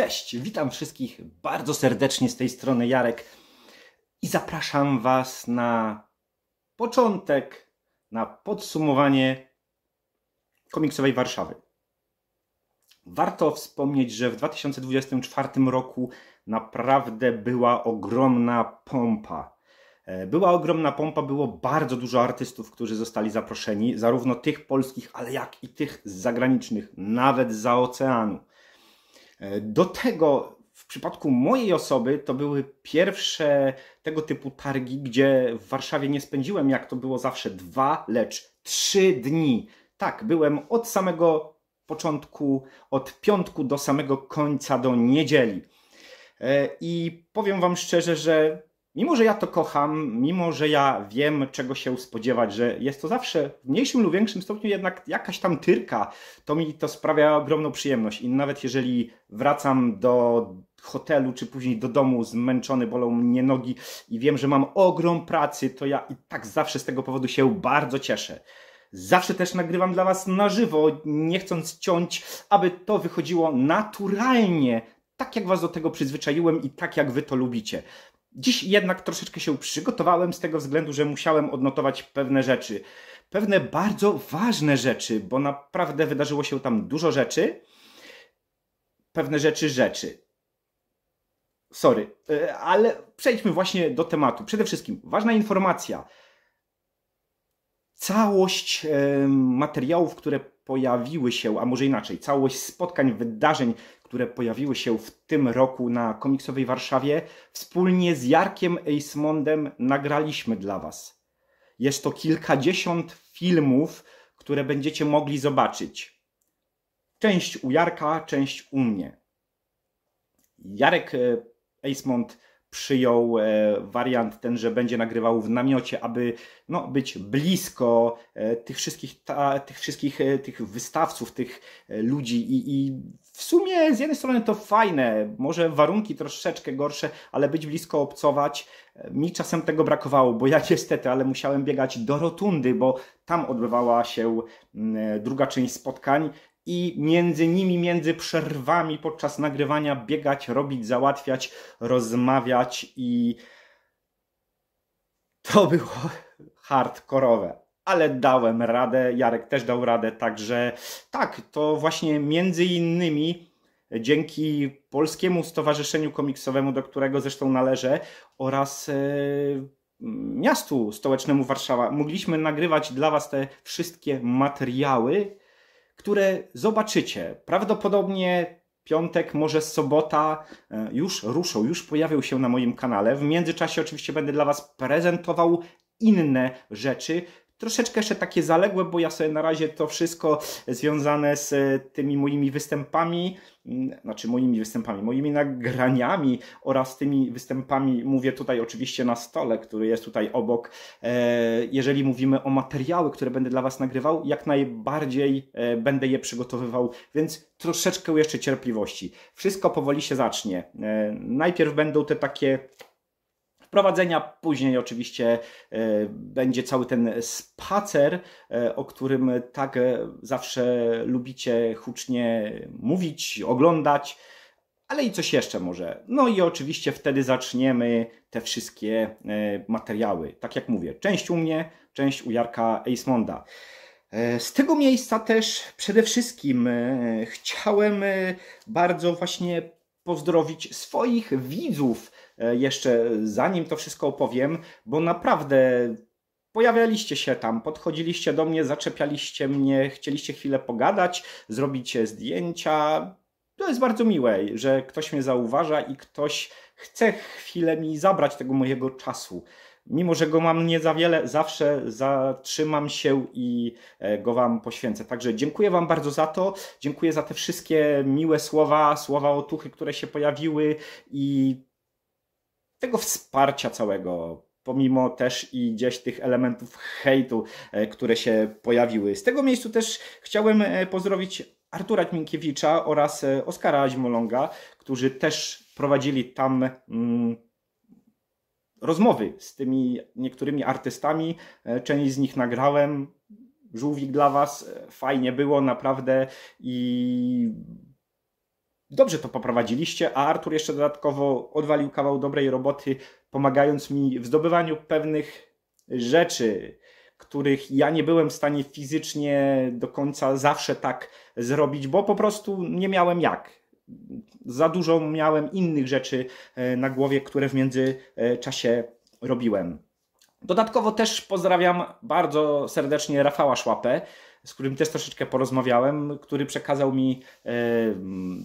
Cześć, witam wszystkich bardzo serdecznie z tej strony Jarek i zapraszam Was na początek, na podsumowanie komiksowej Warszawy. Warto wspomnieć, że w 2024 roku naprawdę była ogromna pompa. E, była ogromna pompa, było bardzo dużo artystów, którzy zostali zaproszeni, zarówno tych polskich, ale jak i tych zagranicznych, nawet za oceanu. E, do tego w przypadku mojej osoby to były pierwsze tego typu targi, gdzie w Warszawie nie spędziłem, jak to było zawsze, dwa, lecz trzy dni. Tak, byłem od samego początku, od piątku do samego końca, do niedzieli. E, I powiem Wam szczerze, że mimo że ja to kocham, mimo że ja wiem, czego się spodziewać, że jest to zawsze w mniejszym lub większym stopniu jednak jakaś tam tyrka, to mi to sprawia ogromną przyjemność. I nawet jeżeli wracam do hotelu, czy później do domu zmęczony, bolą mnie nogi i wiem, że mam ogrom pracy, to ja i tak zawsze z tego powodu się bardzo cieszę. Zawsze też nagrywam dla Was na żywo, nie chcąc ciąć, aby to wychodziło naturalnie, tak jak Was do tego przyzwyczaiłem i tak jak Wy to lubicie. Dziś jednak troszeczkę się przygotowałem z tego względu, że musiałem odnotować pewne rzeczy. Pewne bardzo ważne rzeczy, bo naprawdę wydarzyło się tam dużo rzeczy. Pewne rzeczy, rzeczy. Sorry, e, ale przejdźmy właśnie do tematu. Przede wszystkim ważna informacja. Całość e, materiałów, które pojawiły się, a może inaczej, całość spotkań, wydarzeń, które pojawiły się w tym roku na komiksowej Warszawie, wspólnie z Jarkiem Eismondem nagraliśmy dla Was. Jest to kilkadziesiąt filmów, które będziecie mogli zobaczyć. Część u Jarka, część u mnie. Jarek e, Eismond przyjął e, wariant ten, że będzie nagrywał w namiocie, aby no, być blisko e, tych wszystkich, ta, tych wszystkich e, tych wystawców, tych ludzi i, i w sumie z jednej strony to fajne, może warunki troszeczkę gorsze, ale być blisko obcować. Mi czasem tego brakowało, bo ja niestety, ale musiałem biegać do rotundy, bo tam odbywała się mm, druga część spotkań i między nimi, między przerwami podczas nagrywania biegać, robić, załatwiać, rozmawiać i to było hardkorowe. Ale dałem radę, Jarek też dał radę, także tak, to właśnie między innymi dzięki Polskiemu Stowarzyszeniu Komiksowemu, do którego zresztą należę, oraz e, miastu stołecznemu Warszawa, mogliśmy nagrywać dla Was te wszystkie materiały, które zobaczycie. Prawdopodobnie piątek, może sobota e, już ruszą, już pojawią się na moim kanale. W międzyczasie oczywiście będę dla Was prezentował inne rzeczy, troszeczkę jeszcze takie zaległe, bo ja sobie na razie to wszystko związane z e, tymi moimi występami, mm, znaczy moimi występami, moimi nagraniami oraz tymi występami, mówię tutaj oczywiście na stole, który jest tutaj obok. E, jeżeli mówimy o materiały, które będę dla Was nagrywał, jak najbardziej e, będę je przygotowywał, więc troszeczkę jeszcze cierpliwości. Wszystko powoli się zacznie. Najpierw będą te takie prowadzenia. Później oczywiście e, będzie cały ten spacer, e, o którym tak e, zawsze lubicie hucznie mówić, oglądać, ale i coś jeszcze może. No i oczywiście wtedy zaczniemy te wszystkie materiały. Tak jak mówię, część u mnie, część u Jarka Eismonda. Z tego miejsca też przede wszystkim chciałem bardzo właśnie pozdrowić swoich widzów, E, jeszcze zanim to wszystko opowiem, bo naprawdę Pojawialiście się tam, podchodziliście do mnie, zaczepialiście mnie, chcieliście chwilę pogadać, zrobicie zdjęcia. To jest bardzo miłe, że ktoś mnie zauważa i ktoś chce chwilę mi zabrać tego mojego czasu. Mimo, że go mam nie za wiele, zawsze zatrzymam się i e, go Wam poświęcę. Także dziękuję Wam bardzo za to. Dziękuję za te wszystkie miłe słowa, słowa otuchy, które się pojawiły i tego wsparcia całego, pomimo też i gdzieś tych elementów hejtu, e, które się pojawiły. Z tego miejscu też chciałem e, pozdrowić Artura Minkiewicza oraz e, Oskara Zimolonga, którzy też prowadzili tam mm, rozmowy z tymi niektórymi artystami. Część z nich nagrałem. Żółwik dla Was, fajnie było naprawdę i dobrze to poprowadziliście, a Artur jeszcze dodatkowo odwalił kawał dobrej roboty, pomagając mi w zdobywaniu pewnych rzeczy, których ja nie byłem w stanie fizycznie do końca zawsze tak zrobić, bo po prostu nie miałem jak. Za dużo miałem innych rzeczy e, na głowie, które w międzyczasie robiłem. Dodatkowo też pozdrawiam bardzo serdecznie Rafała Szłapę, z którym też troszeczkę porozmawiałem, który przekazał mi e,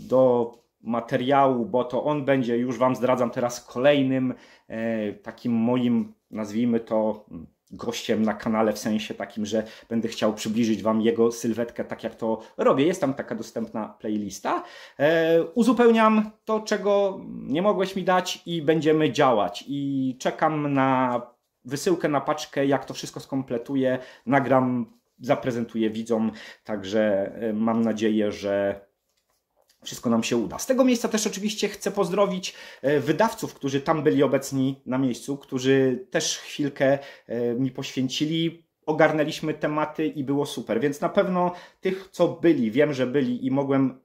do materiału, bo to on będzie, już Wam zdradzam teraz, kolejnym e, takim moim, nazwijmy to, gościem na kanale, w sensie takim, że będę chciał przybliżyć Wam jego sylwetkę, tak jak to robię. Jest tam taka dostępna playlista. E, uzupełniam to, czego nie mogłeś mi dać i będziemy działać. I czekam na wysyłkę, na paczkę, jak to wszystko skompletuję, nagram zaprezentuję widzom. Także e, mam nadzieję, że wszystko nam się uda. Z tego miejsca też oczywiście chcę pozdrowić e, wydawców, którzy tam byli obecni na miejscu, którzy też chwilkę e, mi poświęcili. Ogarnęliśmy tematy i było super, więc na pewno tych, co byli, wiem, że byli i mogłem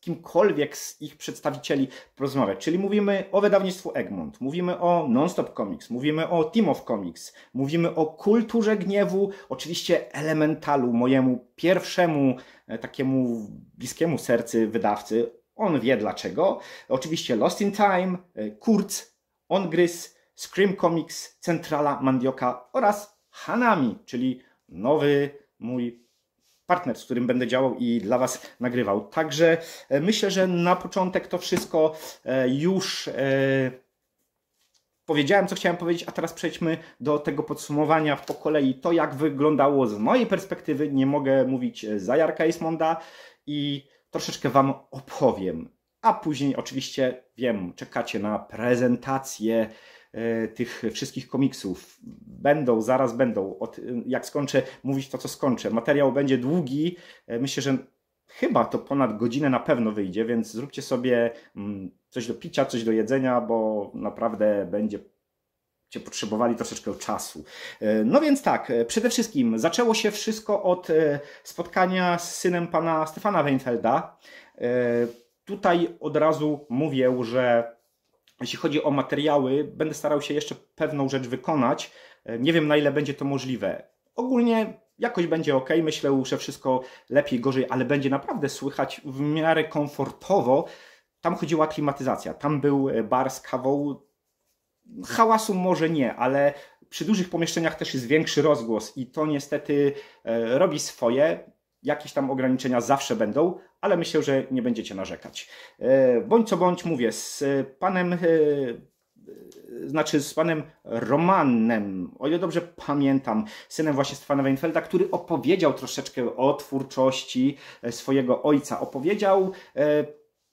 kimkolwiek z ich przedstawicieli porozmawiać. Czyli mówimy o wydawnictwu Egmont, mówimy o Nonstop Comics, mówimy o Team of Comics, mówimy o kulturze gniewu, oczywiście Elementalu, mojemu pierwszemu e, takiemu bliskiemu sercu wydawcy. On wie dlaczego. Oczywiście Lost in Time, e, Kurz, Ongrys, Scream Comics, Centrala Mandioka oraz Hanami, czyli nowy mój partner, z którym będę działał i dla Was nagrywał. Także e, myślę, że na początek to wszystko e, już e, powiedziałem, co chciałem powiedzieć, a teraz przejdźmy do tego podsumowania po kolei. To, jak wyglądało z mojej perspektywy, nie mogę mówić za Jarka Ismonda i troszeczkę Wam opowiem. A później oczywiście wiem, czekacie na prezentację E, tych wszystkich komiksów. Będą, zaraz będą. Od, jak skończę mówić to, co skończę. Materiał będzie długi. E, myślę, że chyba to ponad godzinę na pewno wyjdzie, więc zróbcie sobie mm, coś do picia, coś do jedzenia, bo naprawdę będzie Cię potrzebowali troszeczkę czasu. E, no więc tak, przede wszystkim zaczęło się wszystko od spotkania z synem pana Stefana Weinfelda. Tutaj od razu mówię, że jeśli chodzi o materiały, będę starał się jeszcze pewną rzecz wykonać. E, nie wiem, na ile będzie to możliwe. Ogólnie jakoś będzie ok, myślę, że wszystko lepiej, gorzej, ale będzie naprawdę słychać w miarę komfortowo. Tam chodziła klimatyzacja, tam był e, bar z kawą. Hałasu może nie, ale przy dużych pomieszczeniach też jest większy rozgłos i to niestety e, robi swoje. Jakieś tam ograniczenia zawsze będą, ale myślę, że nie będziecie narzekać. E, bądź co bądź, mówię, z panem e, e, znaczy z panem Romanem, o ile dobrze pamiętam, synem właśnie Stefana Weinfelda, który opowiedział troszeczkę o twórczości swojego ojca. Opowiedział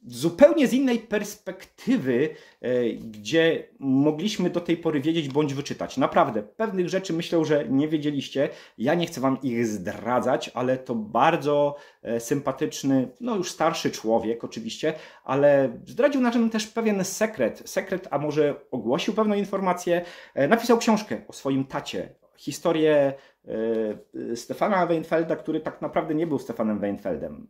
zupełnie z innej perspektywy, e, gdzie mogliśmy do tej pory wiedzieć bądź wyczytać. Naprawdę, pewnych rzeczy myślę, że nie wiedzieliście. Ja nie chcę wam ich zdradzać, ale to bardzo e, sympatyczny, no już starszy człowiek oczywiście, ale zdradził nam też pewien sekret. Sekret, a może ogłosił pewną informację. E, napisał książkę o swoim tacie, historię Stefana Weinfelda, który tak naprawdę nie był Stefanem Weinfeldem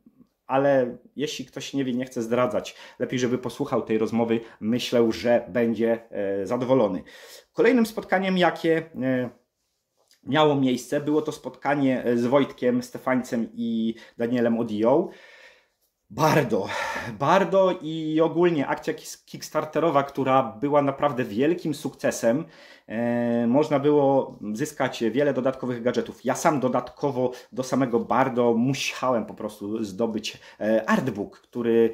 ale jeśli ktoś nie wie, nie chce zdradzać, lepiej, żeby posłuchał tej rozmowy. Myślę, że będzie e, zadowolony. Kolejnym spotkaniem, jakie e, miało miejsce, było to spotkanie e, z Wojtkiem Stefańcem i Danielem Odio. Bardzo, bardzo i ogólnie akcja Kickstarterowa, która była naprawdę wielkim sukcesem, e, można było zyskać wiele dodatkowych gadżetów. Ja sam dodatkowo do samego Bardo musiałem po prostu zdobyć e, artbook, który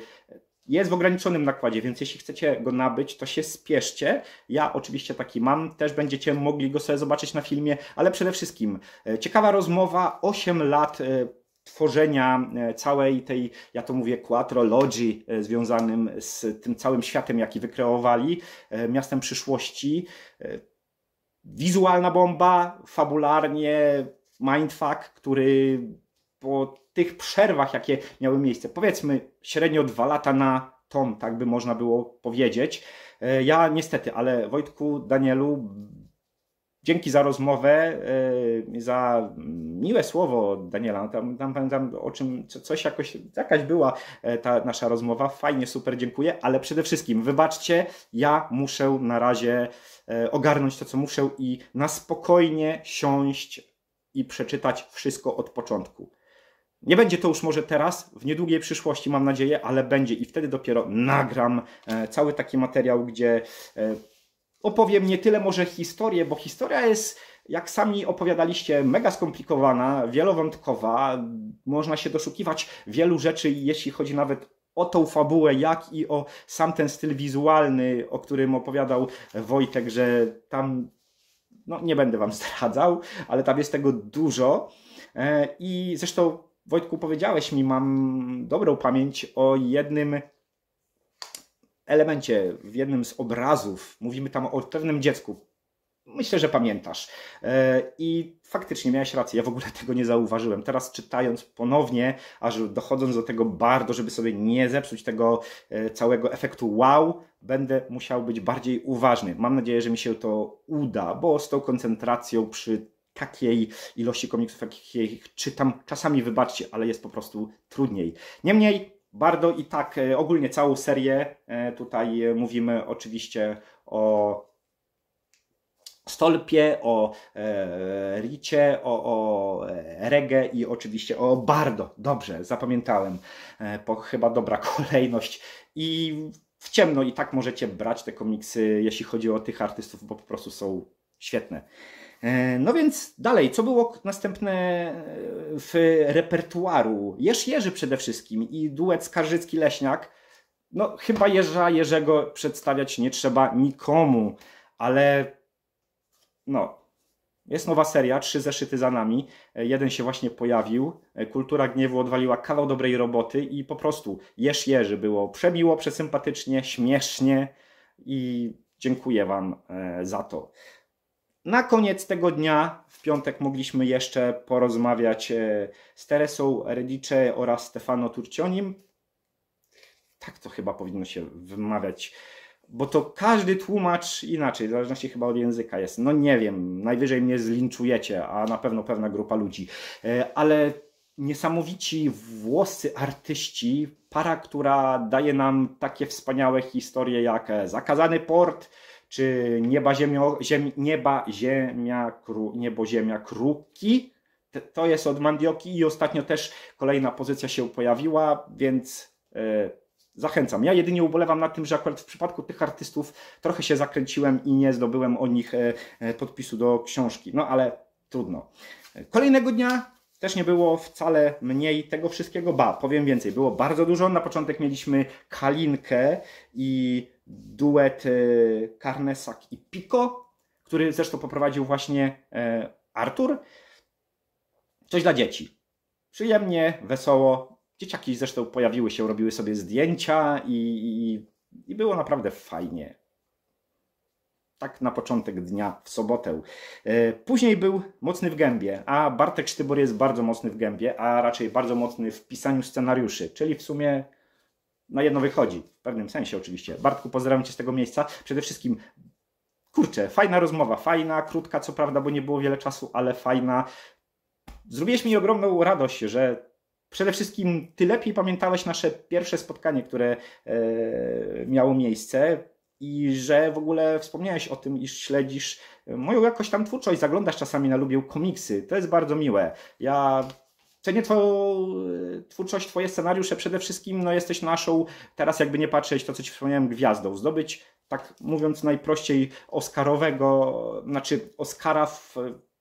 jest w ograniczonym nakładzie, więc jeśli chcecie go nabyć, to się spieszcie. Ja oczywiście taki mam, też będziecie mogli go sobie zobaczyć na filmie, ale przede wszystkim e, ciekawa rozmowa, 8 lat e, tworzenia e, całej tej, ja to mówię, quattrologii e, związanym z tym całym światem, jaki wykreowali, e, miastem przyszłości. Wizualna bomba, fabularnie mindfuck, który po tych przerwach, jakie miały miejsce, powiedzmy średnio dwa lata na tom, tak by można było powiedzieć. Ja niestety, ale Wojtku, Danielu, Dzięki za rozmowę, y, za miłe słowo Daniela. Tam, tam pamiętam o czym, coś jakoś, jakaś była e, ta nasza rozmowa. Fajnie, super, dziękuję, ale przede wszystkim wybaczcie, ja muszę na razie e, ogarnąć to, co muszę i na spokojnie siąść i przeczytać wszystko od początku. Nie będzie to już może teraz, w niedługiej przyszłości mam nadzieję, ale będzie i wtedy dopiero nagram e, cały taki materiał, gdzie opowiem nie tyle może historię, bo historia jest, jak sami opowiadaliście, mega skomplikowana, wielowątkowa. Można się doszukiwać wielu rzeczy, jeśli chodzi nawet o tą fabułę, jak i o sam ten styl wizualny, o którym opowiadał Wojtek, że tam, no nie będę wam zdradzał, ale tam jest tego dużo. E, I zresztą Wojtku, powiedziałeś mi, mam dobrą pamięć o jednym elemencie, w jednym z obrazów, mówimy tam o pewnym dziecku. Myślę, że pamiętasz. E, I faktycznie miałeś rację, ja w ogóle tego nie zauważyłem. Teraz czytając ponownie, aż dochodząc do tego bardzo, żeby sobie nie zepsuć tego e, całego efektu wow, będę musiał być bardziej uważny. Mam nadzieję, że mi się to uda, bo z tą koncentracją przy takiej ilości komiksów, jakich czytam, czasami wybaczcie, ale jest po prostu trudniej. Niemniej Bardo i tak e, ogólnie całą serię, e, tutaj e, mówimy oczywiście o stolpie, o e, ricie, o, o reggae i oczywiście o bardo. Dobrze, zapamiętałem. E, chyba dobra kolejność. I w ciemno i tak możecie brać te komiksy, jeśli chodzi o tych artystów, bo po prostu są świetne. E, no więc dalej, co było następne e, w repertuaru? Jerz Jerzy przede wszystkim i duet Skarżycki-Leśniak. No chyba Jerza Jerzego przedstawiać nie trzeba nikomu, ale no, jest nowa seria, trzy zeszyty za nami. E, jeden się właśnie pojawił. Kultura gniewu odwaliła kawał dobrej roboty i po prostu Jerz Jerzy było przebiło, przesympatycznie, śmiesznie i dziękuję Wam za to na koniec tego dnia, w piątek, mogliśmy jeszcze porozmawiać e, z Teresą Redice oraz Stefano Turcionim. Tak to chyba powinno się wymawiać, bo to każdy tłumacz inaczej, w zależności chyba od języka jest. No nie wiem, najwyżej mnie zlinczujecie, a na pewno pewna grupa ludzi. E, ale niesamowici włoscy artyści, para, która daje nam takie wspaniałe historie jak e, Zakazany Port, czy nieba, ziemio, nieba ziemia, kru, niebo ziemia kruki. To jest od Mandioki i ostatnio też kolejna pozycja się pojawiła, więc yy, zachęcam. Ja jedynie ubolewam nad tym, że akurat w przypadku tych artystów trochę się zakręciłem i nie zdobyłem o nich e, e, podpisu do książki. No ale trudno. Kolejnego dnia też nie było wcale mniej tego wszystkiego, ba, powiem więcej, było bardzo dużo. Na początek mieliśmy Kalinkę i duet Karnesak e, i Pico, który zresztą poprowadził właśnie e, Artur. Coś dla dzieci. Przyjemnie, wesoło. Dzieciaki zresztą pojawiły się, robiły sobie zdjęcia i, i, i było naprawdę fajnie. Tak na początek dnia w sobotę. E, później był mocny w gębie, a Bartek Sztybor jest bardzo mocny w gębie, a raczej bardzo mocny w pisaniu scenariuszy, czyli w sumie na jedno wychodzi. W pewnym sensie oczywiście. Bartku, pozdrawiam Cię z tego miejsca. Przede wszystkim, kurczę, fajna rozmowa. Fajna, krótka co prawda, bo nie było wiele czasu, ale fajna. Zrobiłeś mi ogromną radość, że przede wszystkim Ty lepiej pamiętałeś nasze pierwsze spotkanie, które e, miało miejsce i że w ogóle wspomniałeś o tym, iż śledzisz e, moją jakoś tam twórczość, zaglądasz czasami na lubię komiksy. To jest bardzo miłe. Ja cenię to e, twórczość, twoje scenariusze, przede wszystkim no, jesteś naszą, teraz jakby nie patrzeć, to co ci wspomniałem, gwiazdą. Zdobyć, tak mówiąc najprościej, Oscarowego, znaczy Oscara w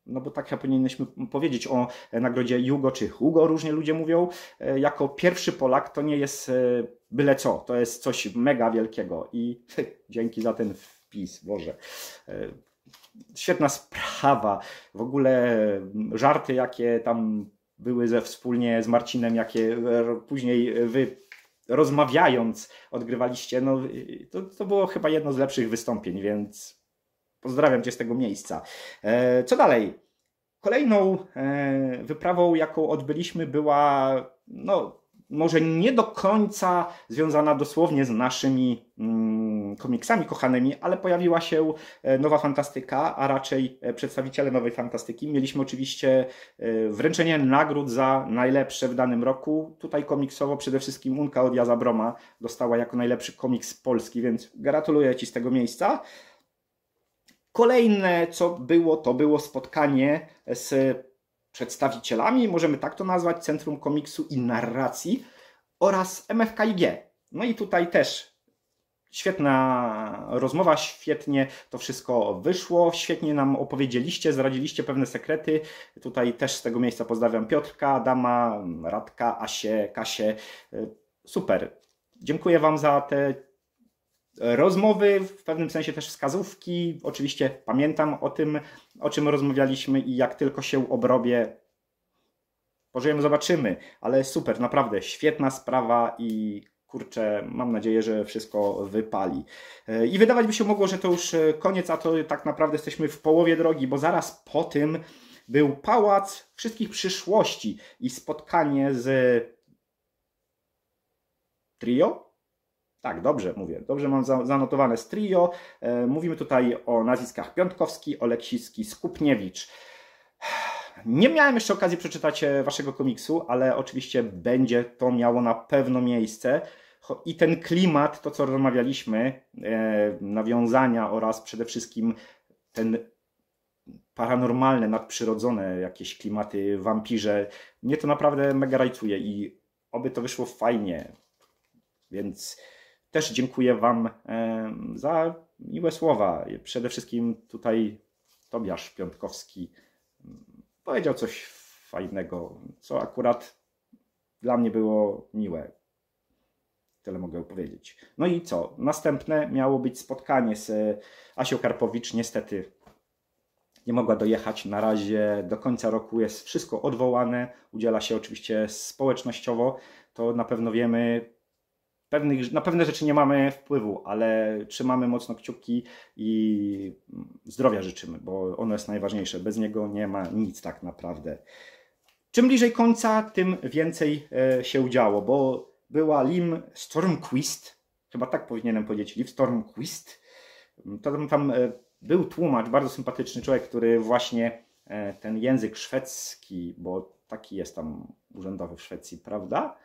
no bo tak ja powinniśmy powiedzieć o e, nagrodzie Jugo czy Hugo, różnie ludzie mówią, e, jako pierwszy Polak to nie jest byle co, to jest coś mega wielkiego i dzięki za ten wpis, Boże. Świetna sprawa, w ogóle żarty jakie tam były ze wspólnie z Marcinem, jakie później wy rozmawiając odgrywaliście, no y, to, to było chyba jedno z lepszych wystąpień, więc pozdrawiam Cię z tego miejsca. E, co dalej? Kolejną e, wyprawą, jaką odbyliśmy, była no, może nie do końca związana dosłownie z naszymi mm, komiksami kochanymi, ale pojawiła się e, nowa fantastyka, a raczej e, przedstawiciele nowej fantastyki. Mieliśmy oczywiście e, wręczenie nagród za najlepsze w danym roku. Tutaj komiksowo przede wszystkim Unka od Jaza Broma dostała jako najlepszy komiks polski, więc gratuluję Ci z tego miejsca. Kolejne, co było, to było spotkanie z przedstawicielami, możemy tak to nazwać, Centrum Komiksu i Narracji oraz MFKIG. No i tutaj też Świetna rozmowa, świetnie to wszystko wyszło, świetnie nam opowiedzieliście, zdradziliście pewne sekrety. Tutaj też z tego miejsca pozdrawiam Piotrka, Dama, Radka, Asie Kasię. E, super. Dziękuję Wam za te rozmowy, w pewnym sensie też wskazówki. Oczywiście pamiętam o tym, o czym rozmawialiśmy i jak tylko się obrobię, pożyjemy, zobaczymy. Ale super, naprawdę świetna sprawa i kurczę, mam nadzieję, że wszystko wypali. E, I wydawać by się mogło, że to już e, koniec, a to tak naprawdę jesteśmy w połowie drogi, bo zaraz po tym był pałac wszystkich przyszłości i spotkanie z trio? Tak, dobrze mówię, dobrze mam zanotowane z trio. E, mówimy tutaj o nazwiskach Piątkowski, Oleksiski, Skupniewicz. Nie miałem jeszcze okazji przeczytać e, waszego komiksu, ale oczywiście będzie to miało na pewno miejsce. I ten klimat, to co rozmawialiśmy, e, nawiązania oraz przede wszystkim ten paranormalne, nadprzyrodzone jakieś klimaty, wampirze, mnie to naprawdę mega rajcuje i oby to wyszło fajnie. Więc też dziękuję Wam e, za miłe słowa. Przede wszystkim tutaj Tobiasz Piątkowski powiedział coś fajnego, co akurat dla mnie było miłe. Tyle mogę powiedzieć. No i co? Następne miało być spotkanie z Asią Karpowicz. Niestety nie mogła dojechać. Na razie do końca roku jest wszystko odwołane. Udziela się oczywiście społecznościowo. To na pewno wiemy pewnych, na pewne rzeczy nie mamy wpływu, ale trzymamy mocno kciuki i mm, zdrowia życzymy, bo ono jest najważniejsze. Bez niego nie ma nic tak naprawdę. Czym bliżej końca, tym więcej e, się działo, bo była Lim Stormquist, chyba tak powinienem powiedzieć, Lim Stormquist. Mm, to tam e, był tłumacz, bardzo sympatyczny człowiek, który właśnie e, ten język szwedzki, bo taki jest tam urzędowy w Szwecji, prawda?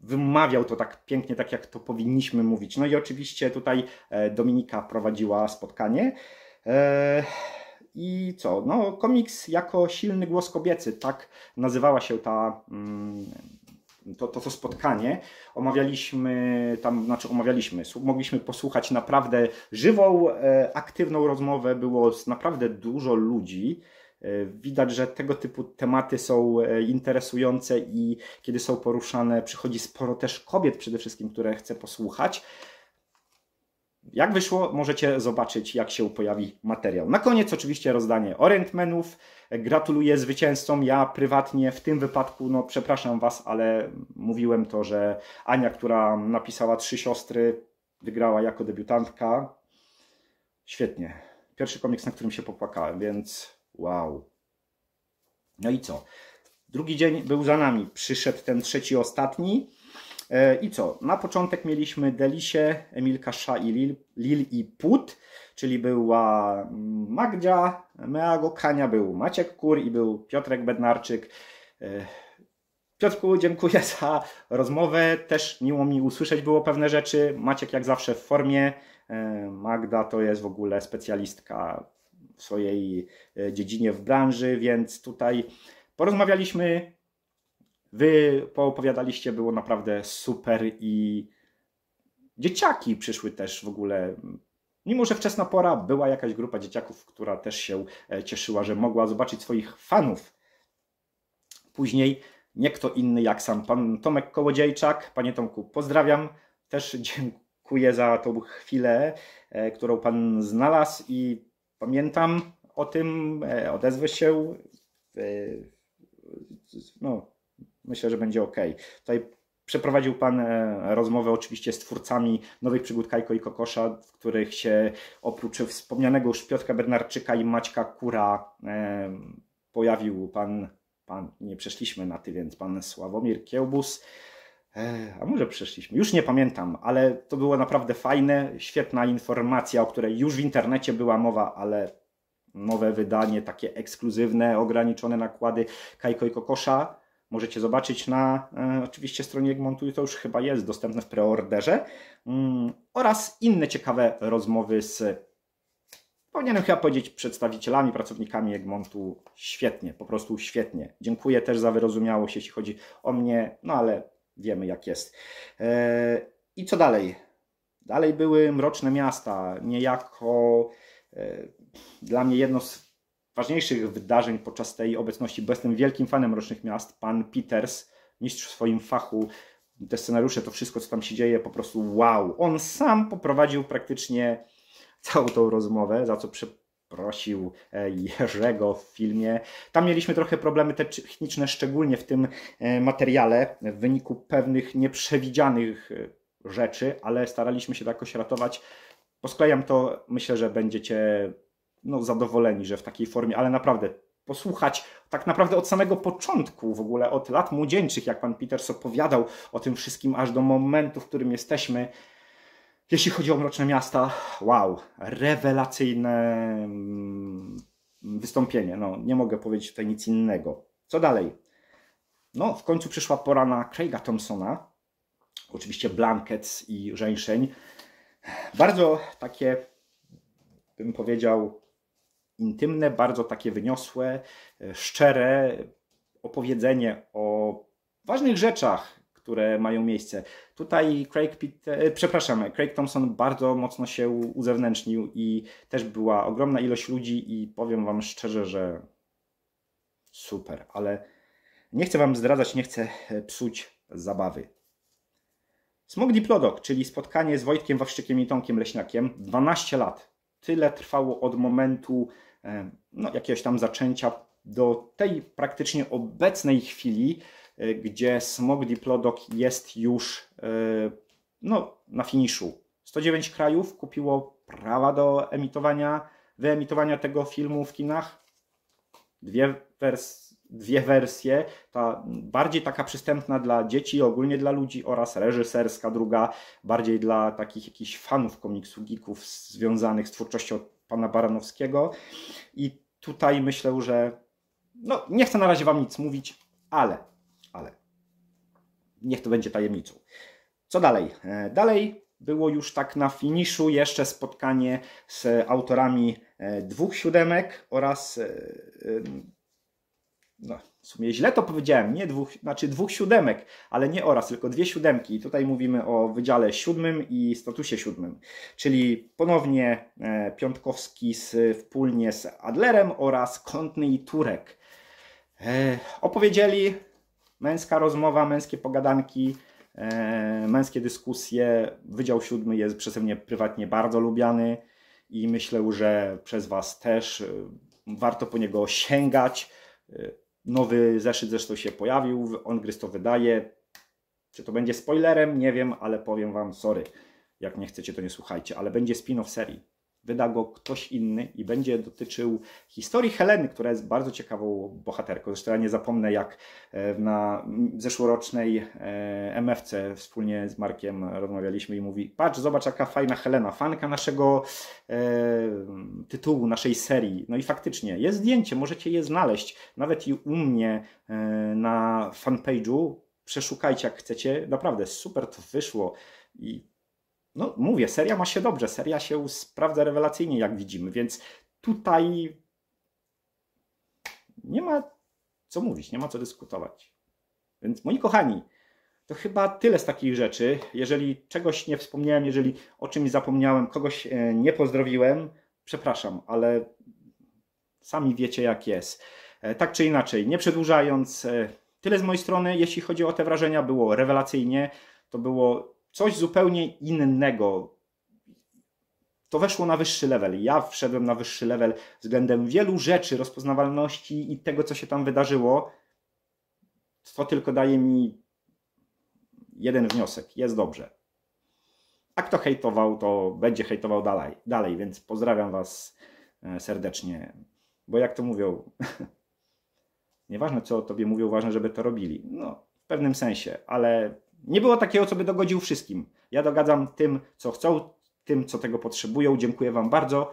wymawiał to tak pięknie, tak jak to powinniśmy mówić. No i oczywiście tutaj e, Dominika prowadziła spotkanie. E, I co? No, komiks jako silny głos kobiecy, tak nazywała się ta. Mm, to, to, to spotkanie omawialiśmy tam, znaczy omawialiśmy, mogliśmy posłuchać naprawdę żywą, e, aktywną rozmowę, było naprawdę dużo ludzi. E, widać, że tego typu tematy są e, interesujące i kiedy są poruszane, przychodzi sporo też kobiet przede wszystkim, które chce posłuchać. Jak wyszło, możecie zobaczyć, jak się pojawi materiał. Na koniec oczywiście rozdanie Orientmenów. E, gratuluję zwycięzcom. Ja prywatnie w tym wypadku, no przepraszam Was, ale mówiłem to, że Ania, która napisała Trzy Siostry, wygrała jako debiutantka. Świetnie. Pierwszy komiks, na którym się popłakałem, więc Wow. No i co? Drugi dzień był za nami. Przyszedł ten trzeci, ostatni. E, I co? Na początek mieliśmy Delisie, Emilkasza i Lil, Lil i Put, czyli była Magdzia, Meago Kania, był Maciek Kur i był Piotrek Bednarczyk. E, Piotrku, dziękuję za rozmowę. Też miło mi usłyszeć było pewne rzeczy. Maciek jak zawsze w formie. E, Magda to jest w ogóle specjalistka w swojej e, dziedzinie, w branży, więc tutaj porozmawialiśmy, wy poopowiadaliście, było naprawdę super i dzieciaki przyszły też w ogóle. Mimo, że wczesna pora, była jakaś grupa dzieciaków, która też się e, cieszyła, że mogła zobaczyć swoich fanów. Później nie kto inny jak sam pan Tomek Kołodziejczak. Panie Tomku, pozdrawiam. Też dziękuję za tą chwilę, e, którą pan znalazł i Pamiętam o tym, e, odezwę się. E, no, myślę, że będzie ok. Tutaj przeprowadził Pan e, rozmowę oczywiście z twórcami Nowych Przygód Kajko i Kokosza, w których się oprócz wspomnianego już Piotra Bernarczyka i Maćka Kura pojawił Pan, pan nie przeszliśmy na Ty, więc Pan Sławomir Kiełbus. E, a może przeszliśmy? Już nie pamiętam, ale to było naprawdę fajne, świetna informacja, o której już w internecie była mowa, ale nowe wydanie, takie ekskluzywne, ograniczone nakłady Kajko i Kokosza. Możecie zobaczyć na e, oczywiście stronie Egmontu, i to już chyba jest dostępne w preorderze. Mm, oraz inne ciekawe rozmowy z, powinienem chyba powiedzieć, przedstawicielami, pracownikami Egmontu. Świetnie, po prostu świetnie. Dziękuję też za wyrozumiałość, jeśli chodzi o mnie, no ale wiemy jak jest. E, I co dalej? Dalej były mroczne miasta, niejako e, dla mnie jedno z ważniejszych wydarzeń podczas tej obecności, bo jestem wielkim fanem Mrocznych Miast. Pan Peters, mistrz w swoim fachu, te scenariusze, to wszystko, co tam się dzieje, po prostu wow. On sam poprowadził praktycznie całą tą rozmowę, za co prosił e, Jerzego w filmie. Tam mieliśmy trochę problemy techniczne, szczególnie w tym e, materiale, w wyniku pewnych nieprzewidzianych e, rzeczy, ale staraliśmy się to jakoś ratować. Posklejam to, myślę, że będziecie no, zadowoleni, że w takiej formie, ale naprawdę posłuchać tak naprawdę od samego początku, w ogóle od lat młodzieńczych, jak pan Peters opowiadał o tym wszystkim, aż do momentu, w którym jesteśmy. Jeśli chodzi o Mroczne Miasta, wow, rewelacyjne mm, wystąpienie. No, nie mogę powiedzieć tutaj nic innego. Co dalej? No, w końcu przyszła pora na Craiga Thompsona. Oczywiście Blankets i Żeńszeń. Bardzo takie, bym powiedział, intymne, bardzo takie wyniosłe, e, szczere opowiedzenie o ważnych rzeczach, które mają miejsce. Tutaj Craig, Pitt, e, przepraszam, Craig Thompson bardzo mocno się uzewnętrznił i też była ogromna ilość ludzi i powiem Wam szczerze, że super, ale nie chcę Wam zdradzać, nie chcę e, psuć zabawy. Smog Diplodok, czyli spotkanie z Wojtkiem Wawrzykiem i Tomkiem Leśniakiem, 12 lat. Tyle trwało od momentu e, no, jakiegoś tam zaczęcia do tej praktycznie obecnej chwili, E, gdzie smog diplodok jest już e, no, na finiszu. 109 krajów kupiło prawa do emitowania, wyemitowania tego filmu w kinach. Dwie, wers dwie wersje, ta bardziej taka przystępna dla dzieci, ogólnie dla ludzi oraz reżyserska druga, bardziej dla takich jakichś fanów komiksu, geeków związanych z twórczością pana Baranowskiego. I tutaj myślę, że no, nie chcę na razie wam nic mówić, ale ale niech to będzie tajemnicą. Co dalej? E, dalej było już tak na finiszu jeszcze spotkanie z autorami e, dwóch siódemek oraz e, no, w sumie źle to powiedziałem, nie dwóch, znaczy dwóch siódemek, ale nie oraz, tylko dwie siódemki. I tutaj mówimy o Wydziale Siódmym i Statusie Siódmym, czyli ponownie Piątkowski z, wspólnie z Adlerem oraz Kątny i Turek. Opowiedzieli męska rozmowa, męskie pogadanki, e, męskie dyskusje. Wydział siódmy jest przeze mnie prywatnie bardzo lubiany i myślę, że przez Was też e, warto po niego sięgać. E, nowy zeszyt zresztą się pojawił, on Grys to wydaje. Czy to będzie spoilerem? Nie wiem, ale powiem Wam, sorry. Jak nie chcecie, to nie słuchajcie, ale będzie spin-off serii wyda go ktoś inny i będzie dotyczył historii Heleny, która jest bardzo ciekawą bohaterką. Zresztą ja nie zapomnę, jak e, na zeszłorocznej e, MFC wspólnie z Markiem rozmawialiśmy i mówi: Patrz, zobacz, jaka fajna Helena, fanka naszego e, tytułu, naszej serii. No i faktycznie jest zdjęcie, możecie je znaleźć. Nawet i u mnie na fanpage'u. Przeszukajcie jak chcecie. Naprawdę super to wyszło. I no mówię, seria ma się dobrze, seria się sprawdza rewelacyjnie, jak widzimy, więc tutaj nie ma co mówić, nie ma co dyskutować. Więc moi kochani, to chyba tyle z takich rzeczy. Jeżeli czegoś nie wspomniałem, jeżeli o czymś zapomniałem, kogoś e, nie pozdrowiłem, przepraszam, ale sami wiecie jak jest. E, tak czy inaczej, nie przedłużając, e, tyle z mojej strony, jeśli chodzi o te wrażenia, było rewelacyjnie. To było coś zupełnie innego. To weszło na wyższy level. Ja wszedłem na wyższy level względem wielu rzeczy, rozpoznawalności i tego, co się tam wydarzyło. To tylko daje mi jeden wniosek. Jest dobrze. A kto hejtował, to będzie hejtował dalej, dalej więc pozdrawiam Was e, serdecznie. Bo jak to mówią, nieważne co o Tobie mówią, ważne, żeby to robili. No, w pewnym sensie, ale nie było takiego, co by dogodził wszystkim. Ja dogadzam tym, co chcą, tym, co tego potrzebują. Dziękuję Wam bardzo.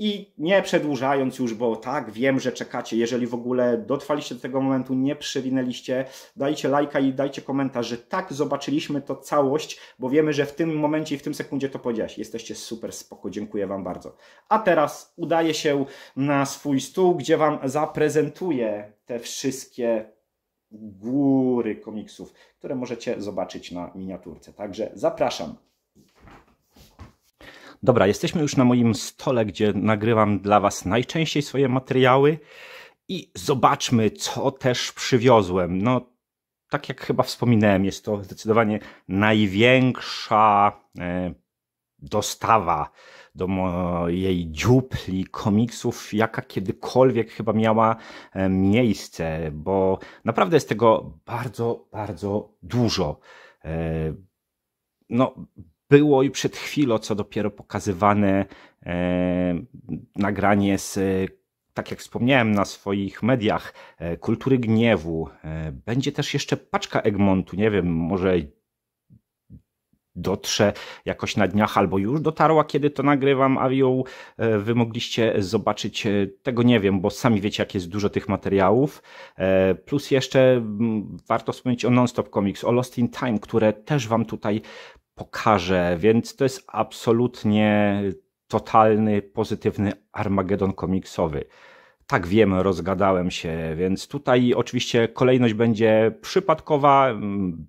I nie przedłużając już, bo tak, wiem, że czekacie. Jeżeli w ogóle dotrwaliście do tego momentu, nie przewinęliście, dajcie lajka i dajcie komentarz, że tak, zobaczyliśmy to całość, bo wiemy, że w tym momencie i w tym sekundzie to powiedziałeś. Jesteście super spoko, dziękuję Wam bardzo. A teraz udaję się na swój stół, gdzie Wam zaprezentuję te wszystkie góry komiksów, które możecie zobaczyć na miniaturce. Także zapraszam. Dobra, jesteśmy już na moim stole, gdzie nagrywam dla Was najczęściej swoje materiały i zobaczmy, co też przywiozłem. No, tak jak chyba wspominałem, jest to zdecydowanie największa e, dostawa do mojej dziupli komiksów, jaka kiedykolwiek chyba miała e, miejsce, bo naprawdę jest tego bardzo, bardzo dużo. E, no, było i przed chwilą, co dopiero pokazywane e, nagranie z tak jak wspomniałem na swoich mediach, kultury gniewu. Będzie też jeszcze paczka Egmontu, nie wiem, może dotrze jakoś na dniach albo już dotarła, kiedy to nagrywam, a ją e, wy mogliście zobaczyć, e, tego nie wiem, bo sami wiecie, jak jest dużo tych materiałów. E, plus jeszcze mm, warto wspomnieć o Nonstop Comics, o Lost in Time, które też wam tutaj pokażę, więc to jest absolutnie totalny, pozytywny Armagedon komiksowy. Tak wiem, rozgadałem się, więc tutaj oczywiście kolejność będzie przypadkowa, mm,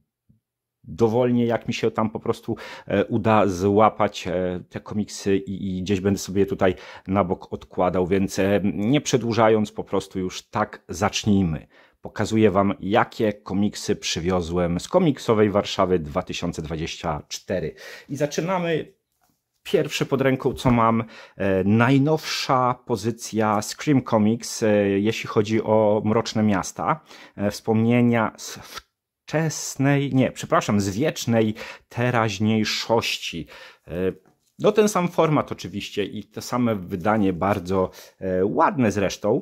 dowolnie, jak mi się tam po prostu e, uda złapać e, te komiksy i, i gdzieś będę sobie tutaj na bok odkładał, więc e, nie przedłużając, po prostu już tak zacznijmy pokazuję Wam, jakie komiksy przywiozłem z komiksowej Warszawy 2024. I zaczynamy. Pierwsze pod ręką, co mam, najnowsza pozycja Scream Comics, jeśli chodzi o Mroczne Miasta. Wspomnienia z wczoraj wczesnej, nie, przepraszam, z wiecznej teraźniejszości. E, no ten sam format oczywiście i to same wydanie bardzo e, ładne zresztą.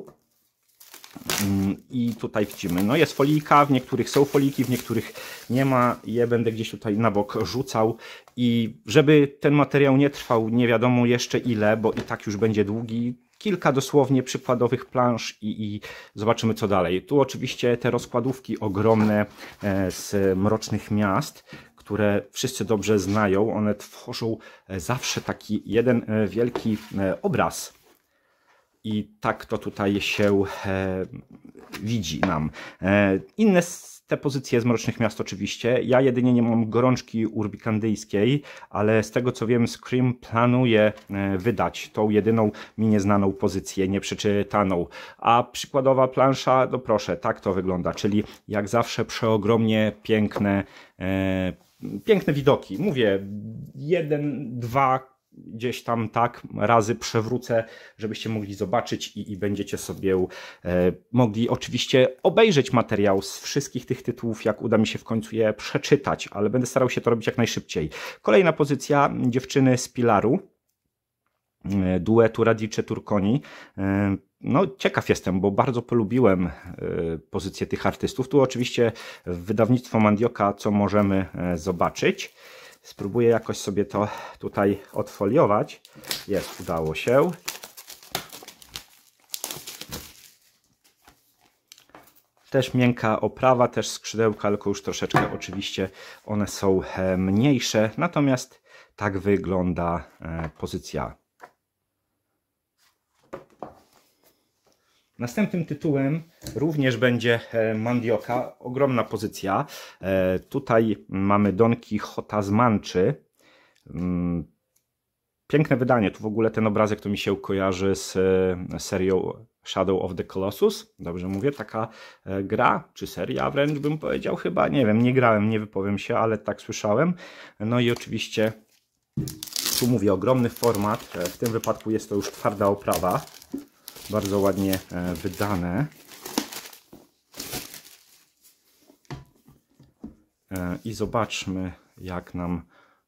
Mm, I tutaj widzimy, no jest folika, w niektórych są foliki, w niektórych nie ma. Je będę gdzieś tutaj na bok rzucał. I żeby ten materiał nie trwał nie wiadomo jeszcze ile, bo i tak już będzie długi, kilka dosłownie przykładowych plansz i, i, zobaczymy co dalej. Tu oczywiście te rozkładówki ogromne e, z mrocznych miast, które wszyscy dobrze znają, one tworzą e, zawsze taki jeden e, wielki obraz. I tak to tutaj się widzi nam. Inne te pozycje z Mrocznych Miast oczywiście. Ja jedynie nie mam gorączki urbikandyjskiej, ale z tego co wiem Scream planuje wydać tą jedyną mi nieznaną pozycję, nieprzeczytaną. A przykładowa plansza, no proszę, tak to wygląda, czyli jak zawsze przeogromnie piękne, e, piękne widoki. Mówię, jeden, dwa gdzieś tam tak razy przewrócę, żebyście mogli zobaczyć i, i będziecie sobie e, mogli oczywiście obejrzeć materiał z wszystkich tych tytułów, jak uda mi się w końcu je przeczytać, ale będę starał się to robić jak najszybciej. Kolejna pozycja dziewczyny z Pilaru e, duetu Radicze Turkoni. E, no, ciekaw jestem, bo bardzo polubiłem e, pozycję tych artystów. Tu oczywiście wydawnictwo Mandioka, co możemy zobaczyć. Spróbuję jakoś sobie to tutaj odfoliować. Jest, udało się. Też miękka oprawa, też skrzydełka, tylko już troszeczkę oczywiście one są e, mniejsze. Natomiast tak wygląda e, pozycja Następnym tytułem również będzie e, Mandioka, ogromna pozycja. E, tutaj mamy Don Quixota z Manczy. Mm, piękne wydanie, tu w ogóle ten obrazek to mi się kojarzy z e, serią Shadow of the Colossus, dobrze mówię, taka gra, czy seria wręcz bym powiedział chyba, nie wiem, nie grałem, nie wypowiem się, ale tak słyszałem. No i oczywiście, tu mówię, ogromny format, w tym wypadku jest to już twarda oprawa, bardzo ładnie e, wydane. E, I zobaczmy, jak nam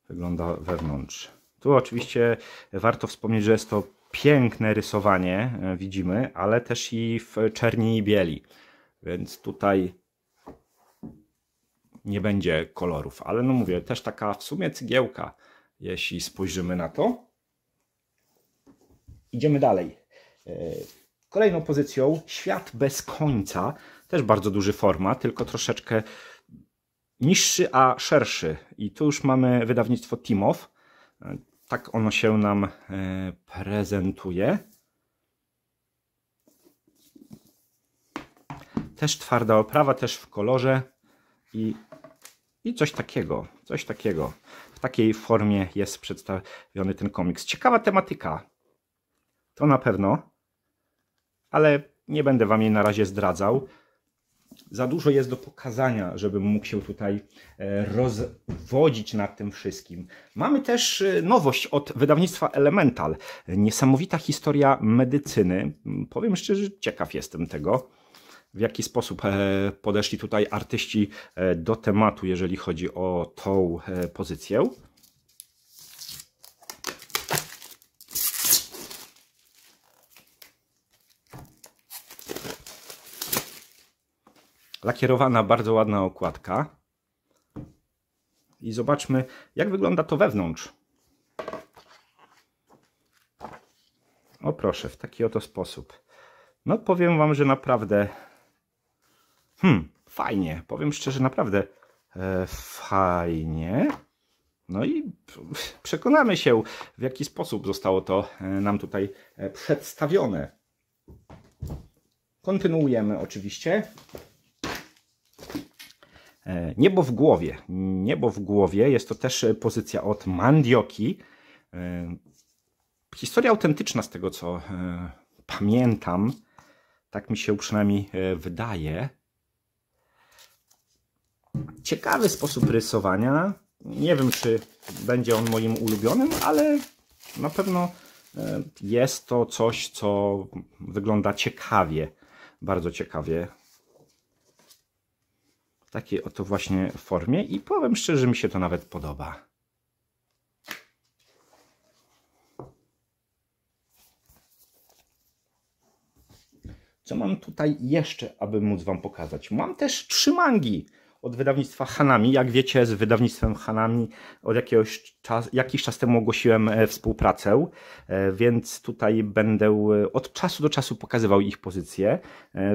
wygląda wewnątrz. Tu oczywiście warto wspomnieć, że jest to piękne rysowanie, e, widzimy, ale też i w czerni i bieli. Więc tutaj nie będzie kolorów, ale no mówię, też taka w sumie cygiełka, jeśli spojrzymy na to. Idziemy dalej. E, kolejną pozycją Świat bez końca, też bardzo duży format, tylko troszeczkę niższy, a szerszy. I tu już mamy wydawnictwo Timow. E, tak ono się nam e, prezentuje. Też twarda oprawa, też w kolorze i, i coś takiego, coś takiego. W takiej formie jest przedstawiony ten komiks. Ciekawa tematyka. To na pewno ale nie będę Wam jej na razie zdradzał. Za dużo jest do pokazania, żebym mógł się tutaj e, rozwodzić nad tym wszystkim. Mamy też e, nowość od wydawnictwa Elemental. Niesamowita historia medycyny. Powiem szczerze, ciekaw jestem tego w jaki sposób e, podeszli tutaj artyści do tematu, jeżeli chodzi o tą pozycję. lakierowana, bardzo ładna okładka. I zobaczmy, jak wygląda to wewnątrz. O proszę, w taki oto sposób. No powiem Wam, że naprawdę... Hmm, fajnie. Powiem szczerze, naprawdę e, fajnie. No i przekonamy się, w jaki sposób zostało to e, nam tutaj e, przedstawione. Kontynuujemy oczywiście. E, niebo w głowie. Niebo w głowie jest to też e, pozycja od Mandioki. E, historia autentyczna z tego, co pamiętam. Tak mi się przynajmniej wydaje. Ciekawy sposób rysowania. Nie wiem, czy będzie on moim ulubionym, ale na pewno jest to coś, co wygląda ciekawie. Bardzo ciekawie w takiej oto właśnie formie i powiem szczerze, mi się to nawet podoba. Co mam tutaj jeszcze, aby móc Wam pokazać? Mam też trzy mangi od wydawnictwa Hanami. Jak wiecie, z wydawnictwem Hanami od jakiegoś czas, jakiś czas temu ogłosiłem e, współpracę, e, więc tutaj będę e, od czasu do czasu pokazywał ich pozycje.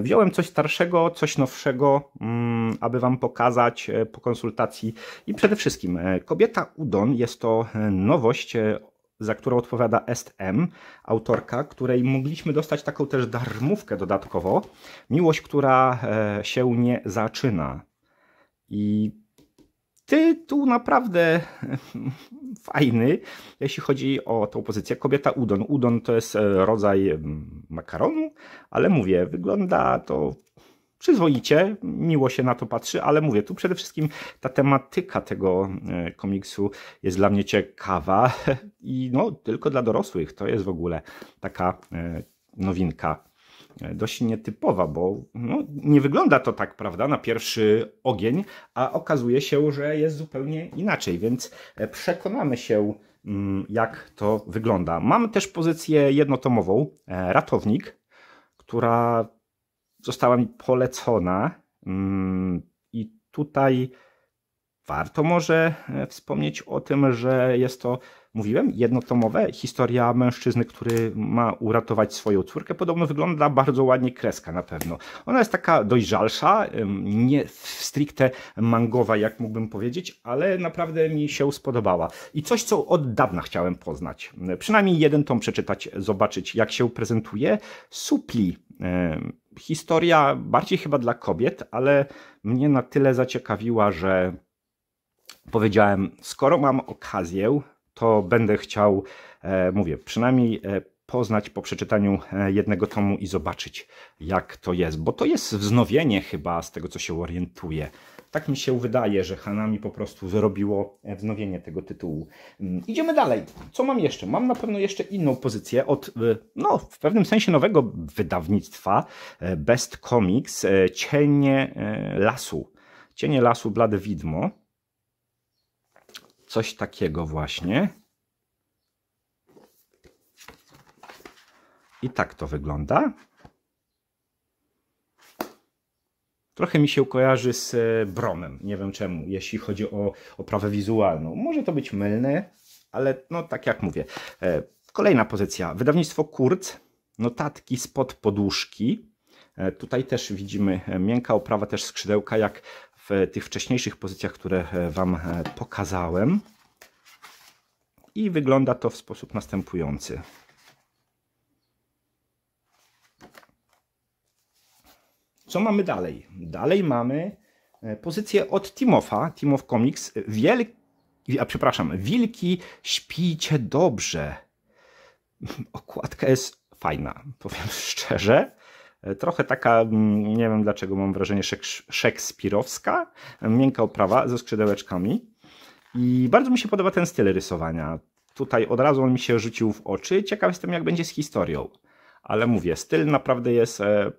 Wziąłem coś starszego, coś nowszego, mm, aby Wam pokazać po konsultacji. I przede wszystkim Kobieta Udon jest to nowość za którą odpowiada STM, autorka, której mogliśmy dostać taką też darmówkę dodatkowo. Miłość, która się nie zaczyna. I tytuł naprawdę fajny, jeśli chodzi o tą pozycję. Kobieta udon. Udon to jest e, rodzaj makaronu, ale mówię, wygląda to przyzwoicie, miło się na to patrzy, ale mówię, tu przede wszystkim ta tematyka tego e, komiksu jest dla mnie ciekawa i no, tylko dla dorosłych. To jest w ogóle taka e, nowinka E, dość nietypowa, bo no, nie wygląda to tak, prawda, na pierwszy ogień, a okazuje się, że jest zupełnie inaczej, więc e, przekonamy się, mm, jak to wygląda. Mamy też pozycję jednotomową, e, ratownik, która została mi polecona mm, i tutaj warto może wspomnieć o tym, że jest to mówiłem, jednotomowe. Historia mężczyzny, który ma uratować swoją córkę. Podobno wygląda bardzo ładnie kreska na pewno. Ona jest taka dojrzalsza, nie stricte mangowa, jak mógłbym powiedzieć, ale naprawdę mi się spodobała. I coś, co od dawna chciałem poznać. Przynajmniej jeden tom przeczytać, zobaczyć, jak się prezentuje. Supli historia bardziej chyba dla kobiet, ale mnie na tyle zaciekawiła, że powiedziałem, skoro mam okazję to będę chciał, e, mówię, przynajmniej e, poznać po przeczytaniu e, jednego tomu i zobaczyć, jak to jest. Bo to jest wznowienie chyba z tego, co się orientuje. Tak mi się wydaje, że Hanami po prostu zrobiło wznowienie tego tytułu. Mm, idziemy dalej. Co mam jeszcze? Mam na pewno jeszcze inną pozycję od, no, w pewnym sensie nowego wydawnictwa Best Comics Cienie Lasu. Cienie Lasu Blade Widmo coś takiego właśnie. I tak to wygląda. Trochę mi się kojarzy z e, Bromem. Nie wiem czemu, jeśli chodzi o oprawę wizualną. Może to być mylne, ale no tak jak mówię. E, kolejna pozycja. Wydawnictwo Kurt. Notatki spod poduszki. E, tutaj też widzimy miękka oprawa, też skrzydełka jak w tych wcześniejszych pozycjach, które e, Wam e, pokazałem. I wygląda to w sposób następujący. Co mamy dalej? Dalej mamy e, pozycję od Timofa, Timof Comics. Wielki, a przepraszam, Wilki, śpijcie dobrze. Okładka jest fajna, powiem szczerze. E, trochę taka, mm, nie wiem dlaczego mam wrażenie, szekspirowska, e, miękka oprawa ze skrzydełeczkami. I bardzo mi się podoba ten styl rysowania. Tutaj od razu on mi się rzucił w oczy. Ciekaw jestem, jak będzie z historią. Ale mówię, styl naprawdę jest e,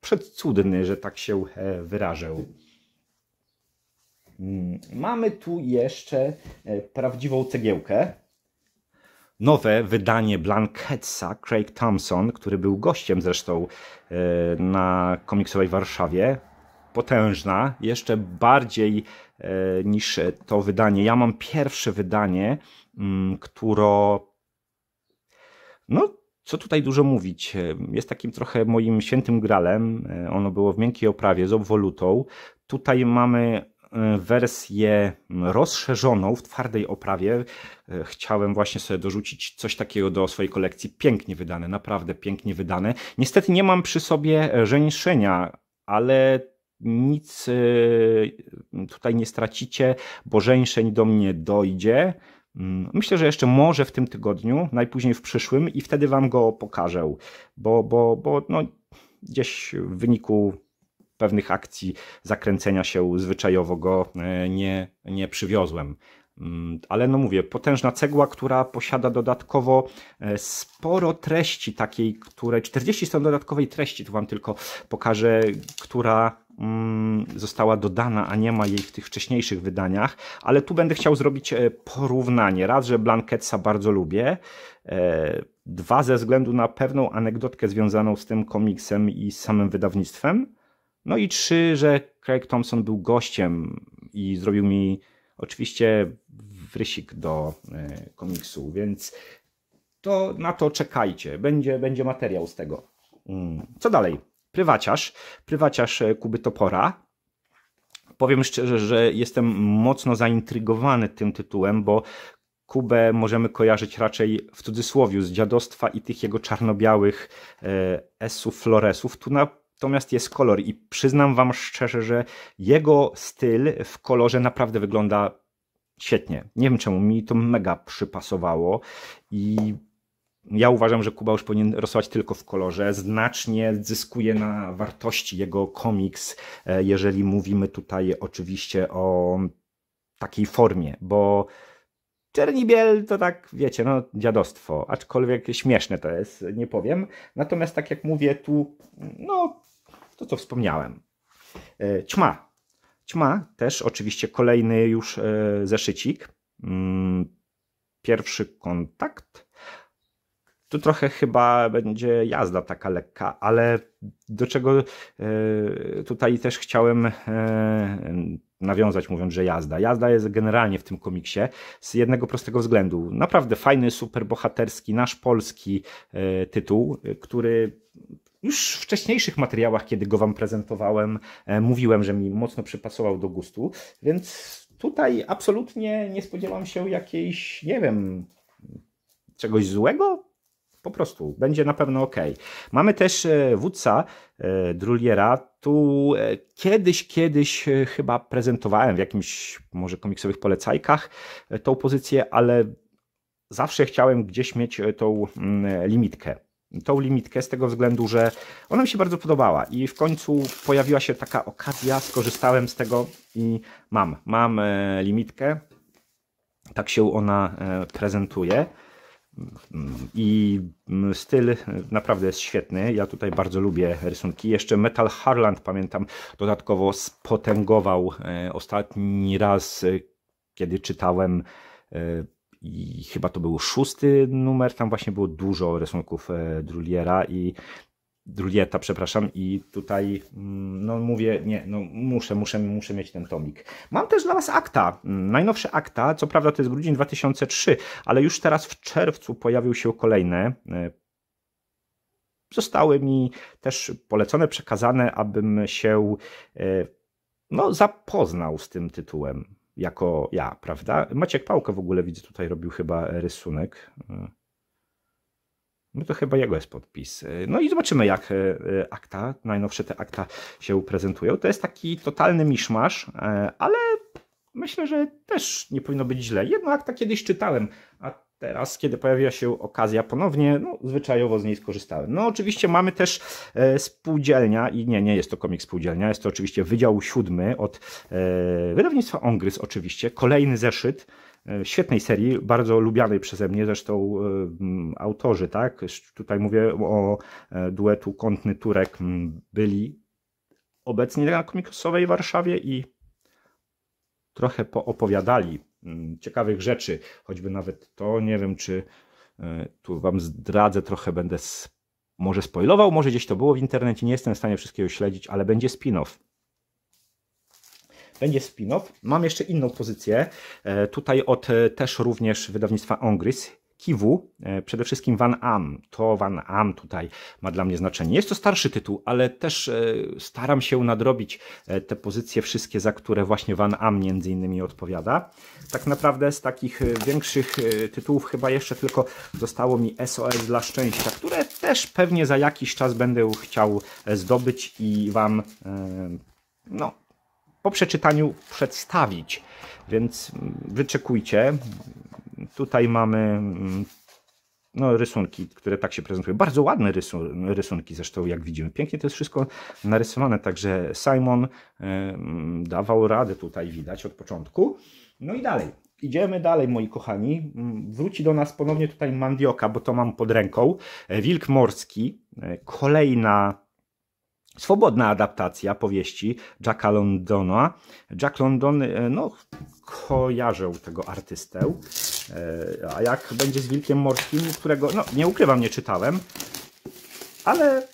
przedcudny, że tak się wyrażę. Mm, mamy tu jeszcze prawdziwą cegiełkę nowe wydanie Blanketsa, Craig Thompson, który był gościem zresztą e, na komiksowej Warszawie, potężna, jeszcze bardziej e, niż to wydanie. Ja mam pierwsze wydanie, mm, które no, co tutaj dużo mówić, jest takim trochę moim świętym gralem. E, ono było w miękkiej oprawie z obwolutą. Tutaj mamy E, wersję rozszerzoną w twardej oprawie. E, chciałem właśnie sobie dorzucić coś takiego do swojej kolekcji. Pięknie wydane, naprawdę pięknie wydane. Niestety nie mam przy sobie e, żeńszenia, ale nic tutaj nie stracicie, bo żeńszeń do mnie dojdzie. Mm, myślę, że jeszcze może w tym tygodniu, najpóźniej w przyszłym i wtedy Wam go pokażę, bo, bo, bo no, gdzieś w wyniku pewnych akcji zakręcenia się zwyczajowo go e, nie, nie przywiozłem. Mm, ale no mówię, potężna cegła, która posiada dodatkowo e, sporo treści takiej, które 40 stron dodatkowej treści, tu wam tylko pokażę, która mm, została dodana, a nie ma jej w tych wcześniejszych wydaniach, ale tu będę chciał zrobić e, porównanie. Raz, że Blanketsa bardzo lubię, dwa, ze względu na pewną anegdotkę związaną z tym komiksem i samym wydawnictwem, no i trzy, że Craig Thompson był gościem i zrobił mi oczywiście wrysik do e, komiksu, więc to na to czekajcie. Będzie, będzie materiał z tego. Mm. Co dalej? Prywaciarz. Prywaciarz e, Kuby Topora. Powiem szczerze, że jestem mocno zaintrygowany tym tytułem, bo Kubę możemy kojarzyć raczej w cudzysłowie z dziadostwa i tych jego czarno-białych e, esów, floresów. Tu na Natomiast jest kolor i przyznam Wam szczerze, że jego styl w kolorze naprawdę wygląda świetnie. Nie wiem czemu, mi to mega przypasowało i ja uważam, że Kuba już powinien rosłać tylko w kolorze. Znacznie zyskuje na wartości jego komiks, e, jeżeli mówimy tutaj oczywiście o takiej formie, bo Czernibiel to tak, wiecie, no dziadostwo, aczkolwiek śmieszne to jest, nie powiem. Natomiast tak jak mówię, tu no to co wspomniałem. E, ćma. Ćma też oczywiście kolejny już e, zeszycik. Mm, pierwszy kontakt. Tu trochę chyba będzie jazda taka lekka, ale do czego e, tutaj też chciałem nawiązać, mówiąc, że jazda. Jazda jest generalnie w tym komiksie z jednego prostego względu. Naprawdę fajny, super bohaterski, nasz polski tytuł, który już w wcześniejszych materiałach, kiedy go wam prezentowałem, e, mówiłem, że mi mocno przypasował do gustu, więc tutaj absolutnie nie spodziewam się jakiejś, nie wiem, czegoś złego. Po prostu będzie na pewno ok. Mamy też e, wódca e, Druliera. Tu kiedyś, kiedyś chyba prezentowałem w jakimś może komiksowych polecajkach tą pozycję, ale zawsze chciałem gdzieś mieć tą mm, limitkę tą limitkę z tego względu, że ona mi się bardzo podobała i w końcu pojawiła się taka okazja, skorzystałem z tego i mam, mam e, limitkę, tak się ona e, prezentuje i mm, styl e, naprawdę jest świetny, ja tutaj bardzo lubię rysunki, jeszcze Metal Harland pamiętam dodatkowo spotęgował ostatni raz, kiedy czytałem i chyba to był szósty numer, tam właśnie było dużo rysunków e, Druliera i Drulieta, przepraszam, i tutaj mm, no mówię, nie, no muszę, muszę, muszę mieć ten tomik. Mam też dla Was akta, mm, najnowsze akta, co prawda to jest grudzień 2003, ale już teraz w czerwcu pojawił się kolejny e, zostały mi też polecone, przekazane, abym się e, no, zapoznał z tym tytułem jako ja, prawda? Maciek Pałka w ogóle widzę tutaj robił chyba rysunek. No to chyba jego jest podpis. No i zobaczymy, jak e, akta, najnowsze te akta się prezentują. To jest taki totalny miszmasz, e, ale myślę, że też nie powinno być źle. Jedno akta kiedyś czytałem, a teraz, kiedy pojawiła się okazja ponownie, no, zwyczajowo z niej skorzystałem. No oczywiście mamy też e, spółdzielnia i nie, nie jest to komik spółdzielnia, jest to oczywiście Wydział Siódmy od e, wydawnictwa Ongrys oczywiście, kolejny zeszyt e, świetnej serii, bardzo lubianej przeze mnie zresztą e, mm, autorzy, tak? Tutaj mówię o e, duetu Kątny Turek, byli obecni na komikosowej Warszawie i trochę poopowiadali Mm, ciekawych rzeczy, choćby nawet to, nie wiem czy e, tu Wam zdradzę, trochę będę może spoilował, może gdzieś to było w internecie, nie jestem w stanie wszystkiego śledzić, ale będzie spin-off. Będzie spin-off. Mam jeszcze inną pozycję, e, tutaj od e, też również wydawnictwa Ongris. Kiwu, e, przede wszystkim Van Am. To Van Am tutaj ma dla mnie znaczenie. Jest to starszy tytuł, ale też e, staram się nadrobić e, te pozycje wszystkie, za które właśnie Van Am między innymi odpowiada. Tak naprawdę z takich większych tytułów chyba jeszcze tylko zostało mi SOS dla szczęścia, które też pewnie za jakiś czas będę chciał zdobyć i Wam no, po przeczytaniu przedstawić. Więc mm, wyczekujcie. Tutaj mamy mm, no, rysunki, które tak się prezentują. Bardzo ładne rysunki zresztą, jak widzimy. Pięknie to jest wszystko narysowane, także Simon dawał radę tutaj, widać od początku. No i dalej. Idziemy dalej, moi kochani. Mm, wróci do nas ponownie tutaj Mandioka, bo to mam pod ręką. E, Wilk Morski, e, kolejna swobodna adaptacja powieści Jacka Londona. Jack London, e, no, kojarzę tego artystę. E, a jak będzie z Wilkiem Morskim, którego, no nie ukrywam, nie czytałem, ale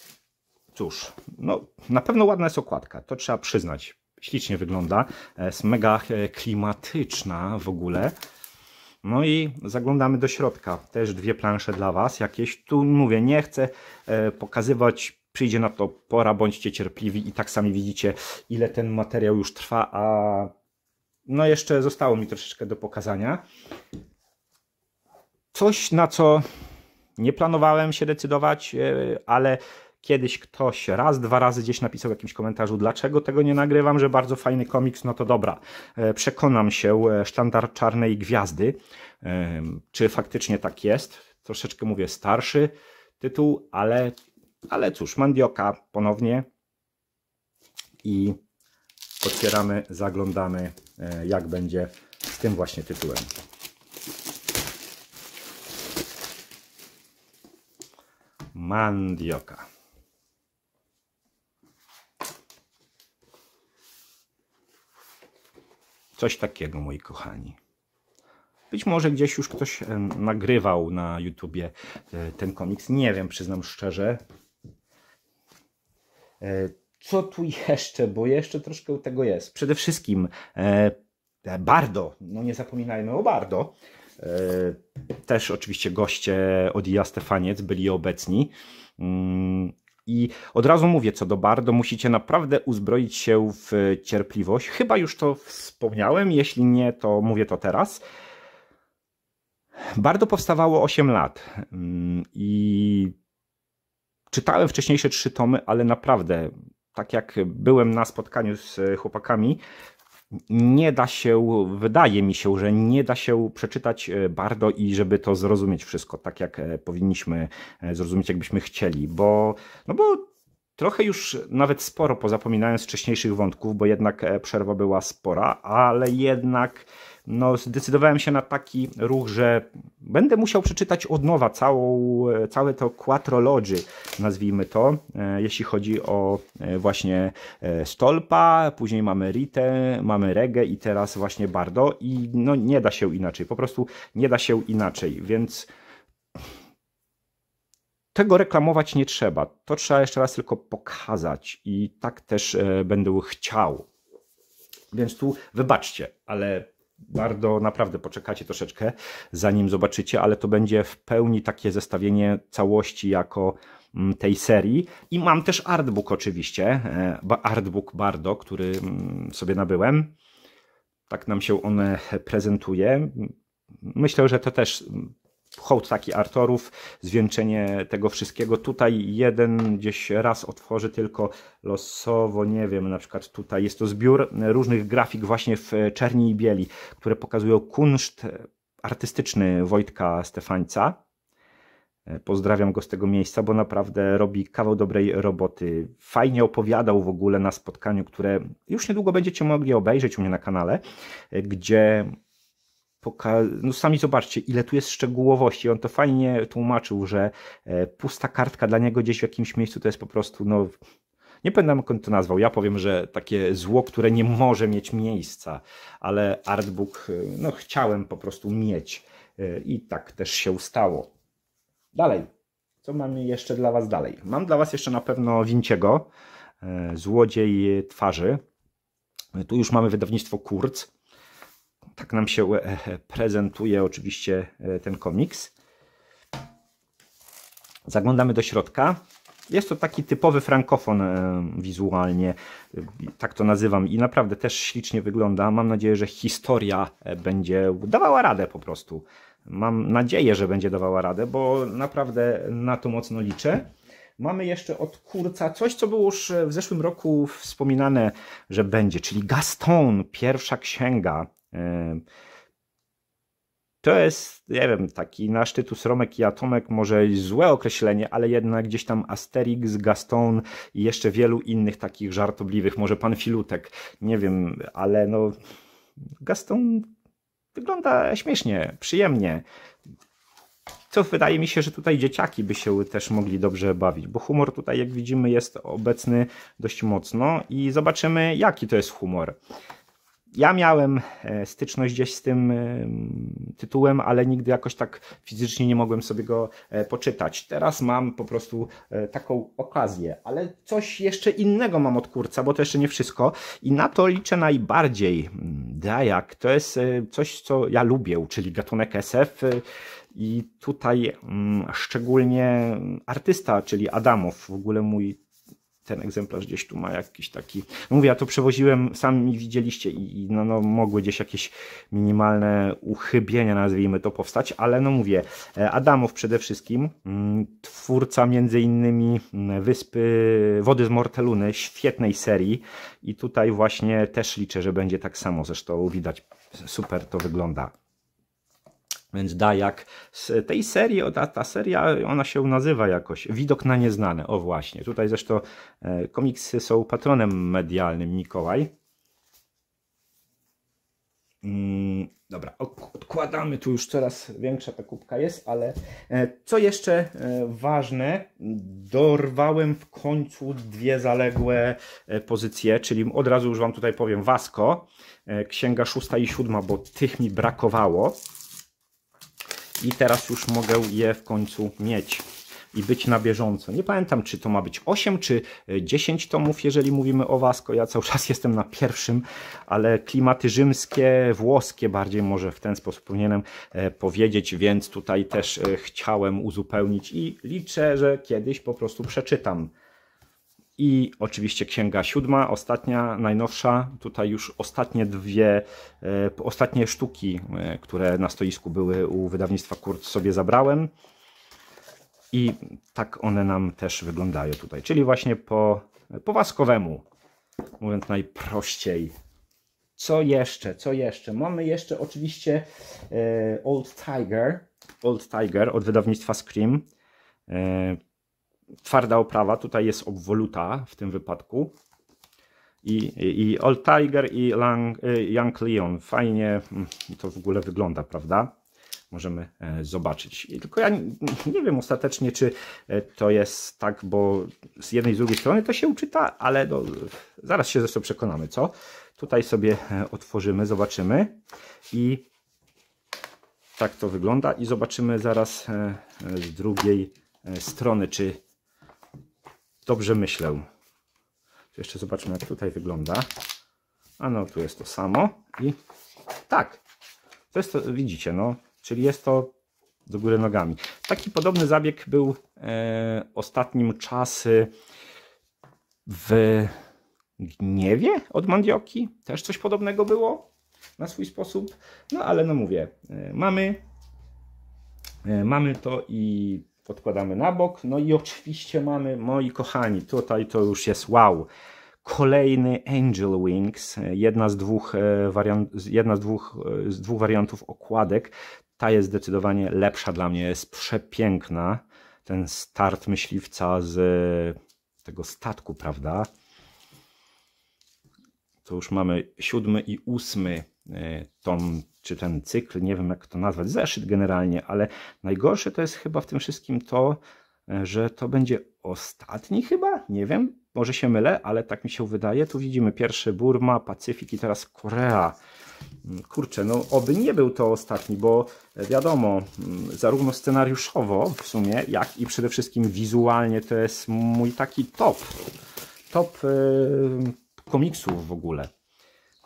cóż, no na pewno ładna jest okładka, to trzeba przyznać. Ślicznie wygląda, e, jest mega e, klimatyczna w ogóle. No i zaglądamy do środka. Też dwie plansze dla Was jakieś. Tu mówię, nie chcę pokazywać, przyjdzie na to pora, bądźcie cierpliwi i tak sami widzicie, ile ten materiał już trwa, a no jeszcze zostało mi troszeczkę do pokazania. Coś, na co nie planowałem się decydować, e, ale kiedyś ktoś raz, dwa razy gdzieś napisał w jakimś komentarzu, dlaczego tego nie nagrywam, że bardzo fajny komiks, no to dobra, e, przekonam się, e, sztandar czarnej gwiazdy, czy faktycznie tak jest, troszeczkę mówię starszy tytuł, ale, ale cóż, Mandioka ponownie i otwieramy, zaglądamy jak będzie z tym właśnie tytułem. mandioka. Coś takiego, moi kochani. Być może gdzieś już ktoś e, nagrywał na YouTubie e, ten komiks. Nie wiem, przyznam szczerze. E, co tu jeszcze? Bo jeszcze troszkę tego jest. Przede wszystkim Bardo. No nie zapominajmy o Bardo. E, też oczywiście goście Odija Stefaniec byli obecni. Mm, I od razu mówię, co do Bardo, musicie naprawdę uzbroić się w cierpliwość. Chyba już to wspomniałem, jeśli nie, to mówię to teraz. Bardo powstawało 8 lat mm, i czytałem wcześniejsze trzy tomy, ale naprawdę, tak jak byłem na spotkaniu z chłopakami, nie da się, wydaje mi się, że nie da się przeczytać e, bardzo i żeby to zrozumieć wszystko tak, jak e, powinniśmy e, zrozumieć, jakbyśmy chcieli, bo, no bo trochę już nawet sporo pozapominając wcześniejszych wątków, bo jednak przerwa była spora, ale jednak no, zdecydowałem się na taki ruch, że będę musiał przeczytać od nowa całą, e, całe to quattrology, nazwijmy to, e, jeśli chodzi o e, właśnie Stolpa, później mamy Ritę, mamy Regę i teraz właśnie Bardo i no nie da się inaczej, po prostu nie da się inaczej, więc tego reklamować nie trzeba. To trzeba jeszcze raz tylko pokazać i tak też będę chciał. Więc tu wybaczcie, ale bardzo naprawdę poczekacie troszeczkę, zanim zobaczycie, ale to będzie w pełni takie zestawienie całości jako mm, tej serii. I mam też artbook oczywiście, e, artbook Bardo, który mm, sobie nabyłem. Tak nam się on e, prezentuje. Myślę, że to też mm, hołd taki Artorów, zwieńczenie tego wszystkiego. Tutaj jeden gdzieś raz otworzy tylko losowo, nie wiem, na przykład tutaj jest to zbiór różnych grafik właśnie w czerni i bieli, które pokazują kunszt artystyczny Wojtka Stefańca. Pozdrawiam go z tego miejsca, bo naprawdę robi kawał dobrej roboty. Fajnie opowiadał w ogóle na spotkaniu, które już niedługo będziecie mogli obejrzeć u mnie na kanale, gdzie no sami zobaczcie, ile tu jest szczegółowości. On to fajnie tłumaczył, że e, pusta kartka dla niego gdzieś w jakimś miejscu to jest po prostu, no, nie pamiętam jak on to nazwał. Ja powiem, że takie zło, które nie może mieć miejsca, ale artbook, e, no, chciałem po prostu mieć e, i tak też się stało. Dalej. Co mamy jeszcze dla Was dalej? Mam dla Was jeszcze na pewno Winciego, Złodziej Twarzy. Tu już mamy wydawnictwo Kurz tak nam się e, e, prezentuje oczywiście e, ten komiks. Zaglądamy do środka. Jest to taki typowy frankofon wizualnie, tak to nazywam i naprawdę też ślicznie wygląda. Mam nadzieję, że historia będzie dawała radę po prostu. Mam nadzieję, że będzie dawała radę, bo naprawdę na to mocno liczę. Mamy jeszcze od Kurca coś, co było już w zeszłym roku wspominane, że będzie, czyli Gaston, pierwsza księga to jest, nie wiem, taki nasz tytus Romek i Atomek, może złe określenie, ale jednak gdzieś tam Asterix, Gaston i jeszcze wielu innych takich żartobliwych, może pan Filutek, nie wiem, ale no Gaston wygląda śmiesznie, przyjemnie. Co wydaje mi się, że tutaj dzieciaki by się też mogli dobrze bawić, bo humor tutaj, jak widzimy, jest obecny dość mocno i zobaczymy, jaki to jest humor ja miałem e, styczność gdzieś z tym e, tytułem, ale nigdy jakoś tak fizycznie nie mogłem sobie go e, poczytać. Teraz mam po prostu taką okazję, ale coś jeszcze innego mam od kurca, bo to jeszcze nie wszystko i na to liczę najbardziej. Dajak to jest coś, co ja lubię, czyli gatunek SF. I tutaj mm, szczególnie artysta, czyli Adamow, w ogóle mój ten egzemplarz gdzieś tu ma jakiś taki. mówię, ja to przewoziłem, sami widzieliście i, i no, no, mogły gdzieś jakieś minimalne uchybienia, nazwijmy to, powstać, ale no mówię, e, Adamów przede wszystkim, mm, twórca między innymi mm, Wyspy Wody z Morteluny, świetnej serii i tutaj właśnie też liczę, że będzie tak samo, zresztą widać, super to wygląda. Więc Dajak z tej serii, ta, ta seria, ona się nazywa jakoś Widok na nieznane. O właśnie, tutaj zresztą e, komiksy są patronem medialnym Mikołaj. Mm, dobra, odkładamy tu już coraz większa ta kubka jest, ale e, co jeszcze e, ważne, dorwałem w końcu dwie zaległe pozycje, czyli od razu już Wam tutaj powiem Wasko, Księga szósta i siódma, bo tych mi brakowało i teraz już mogę je w końcu mieć i być na bieżąco. Nie pamiętam, czy to ma być 8 czy 10 e, tomów, jeżeli mówimy o Wasko. Ja cały czas jestem na pierwszym, ale klimaty rzymskie, włoskie bardziej może w ten sposób powinienem e, powiedzieć, więc tutaj też e, chciałem uzupełnić i liczę, że kiedyś po prostu przeczytam i oczywiście księga siódma, ostatnia, najnowsza. Tutaj już ostatnie dwie, e, ostatnie sztuki, e, które na stoisku były u wydawnictwa Kurt sobie zabrałem. I tak one nam też wyglądają tutaj, czyli właśnie po, po waskowemu, mówiąc najprościej. Co jeszcze? Co jeszcze? Mamy jeszcze oczywiście e, Old Tiger, Old Tiger od wydawnictwa Scream twarda oprawa, tutaj jest obwoluta w tym wypadku. I, i, i Old Tiger i Lang, y, Young Leon. Fajnie mm, to w ogóle wygląda, prawda? Możemy e, zobaczyć. I tylko ja nie, wiem ostatecznie, czy e, to jest tak, bo z jednej i z drugiej strony to się uczyta, ale no, zaraz się zresztą przekonamy, co? Tutaj sobie e, otworzymy, zobaczymy i tak to wygląda i zobaczymy zaraz z drugiej strony, czy dobrze myślę. Jeszcze zobaczmy, jak tutaj wygląda. A no, tu jest to samo. I tak. To jest to, widzicie, no. Czyli jest to do góry nogami. Taki podobny zabieg był e, ostatnim czasy w Gniewie od Mandioki. Też coś podobnego było na swój sposób. No ale no mówię, e, mamy, e, mamy to i odkładamy na bok. No i oczywiście mamy, moi kochani, tutaj to już jest wow. Kolejny Angel Wings, jedna z dwóch, e, wariant, jedna z dwóch, e, z dwóch wariantów okładek. Ta jest zdecydowanie lepsza dla mnie, jest przepiękna. Ten start myśliwca z e, tego statku, prawda? To już mamy siódmy i ósmy E, tom, czy ten cykl, nie wiem jak to nazwać, zeszyt generalnie, ale najgorsze to jest chyba w tym wszystkim to, e, że to będzie ostatni chyba, nie wiem, może się mylę, ale tak mi się wydaje. Tu widzimy pierwszy Burma, Pacyfik i teraz Korea. Mm, kurczę, no oby nie był to ostatni, bo e, wiadomo, mm, zarówno scenariuszowo w sumie, jak i przede wszystkim wizualnie to jest mój taki top, top komiksów w ogóle.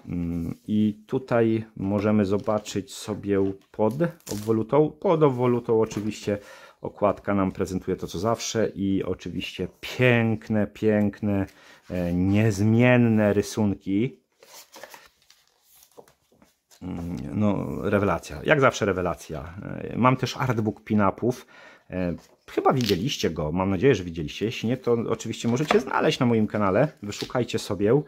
Mm, I tutaj możemy zobaczyć sobie pod obwolutą. Pod obwolutą oczywiście okładka nam prezentuje to co zawsze i oczywiście piękne, piękne, e, niezmienne rysunki. Mm, no, rewelacja. Jak zawsze rewelacja. E, mam też artbook pinapów. E, chyba widzieliście go, mam nadzieję, że widzieliście. Jeśli nie, to oczywiście możecie znaleźć na moim kanale. Wyszukajcie sobie.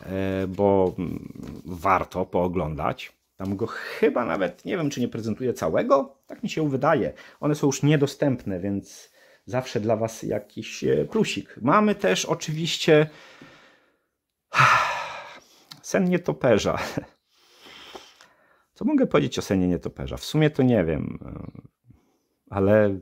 E, bo mm, warto pooglądać. Tam go chyba nawet, nie wiem czy nie prezentuje całego, tak mi się wydaje. One są już niedostępne, więc zawsze dla Was jakiś e, plusik. Mamy też oczywiście sen nietoperza. Co mogę powiedzieć o senie nietoperza? W sumie to nie wiem, e, ale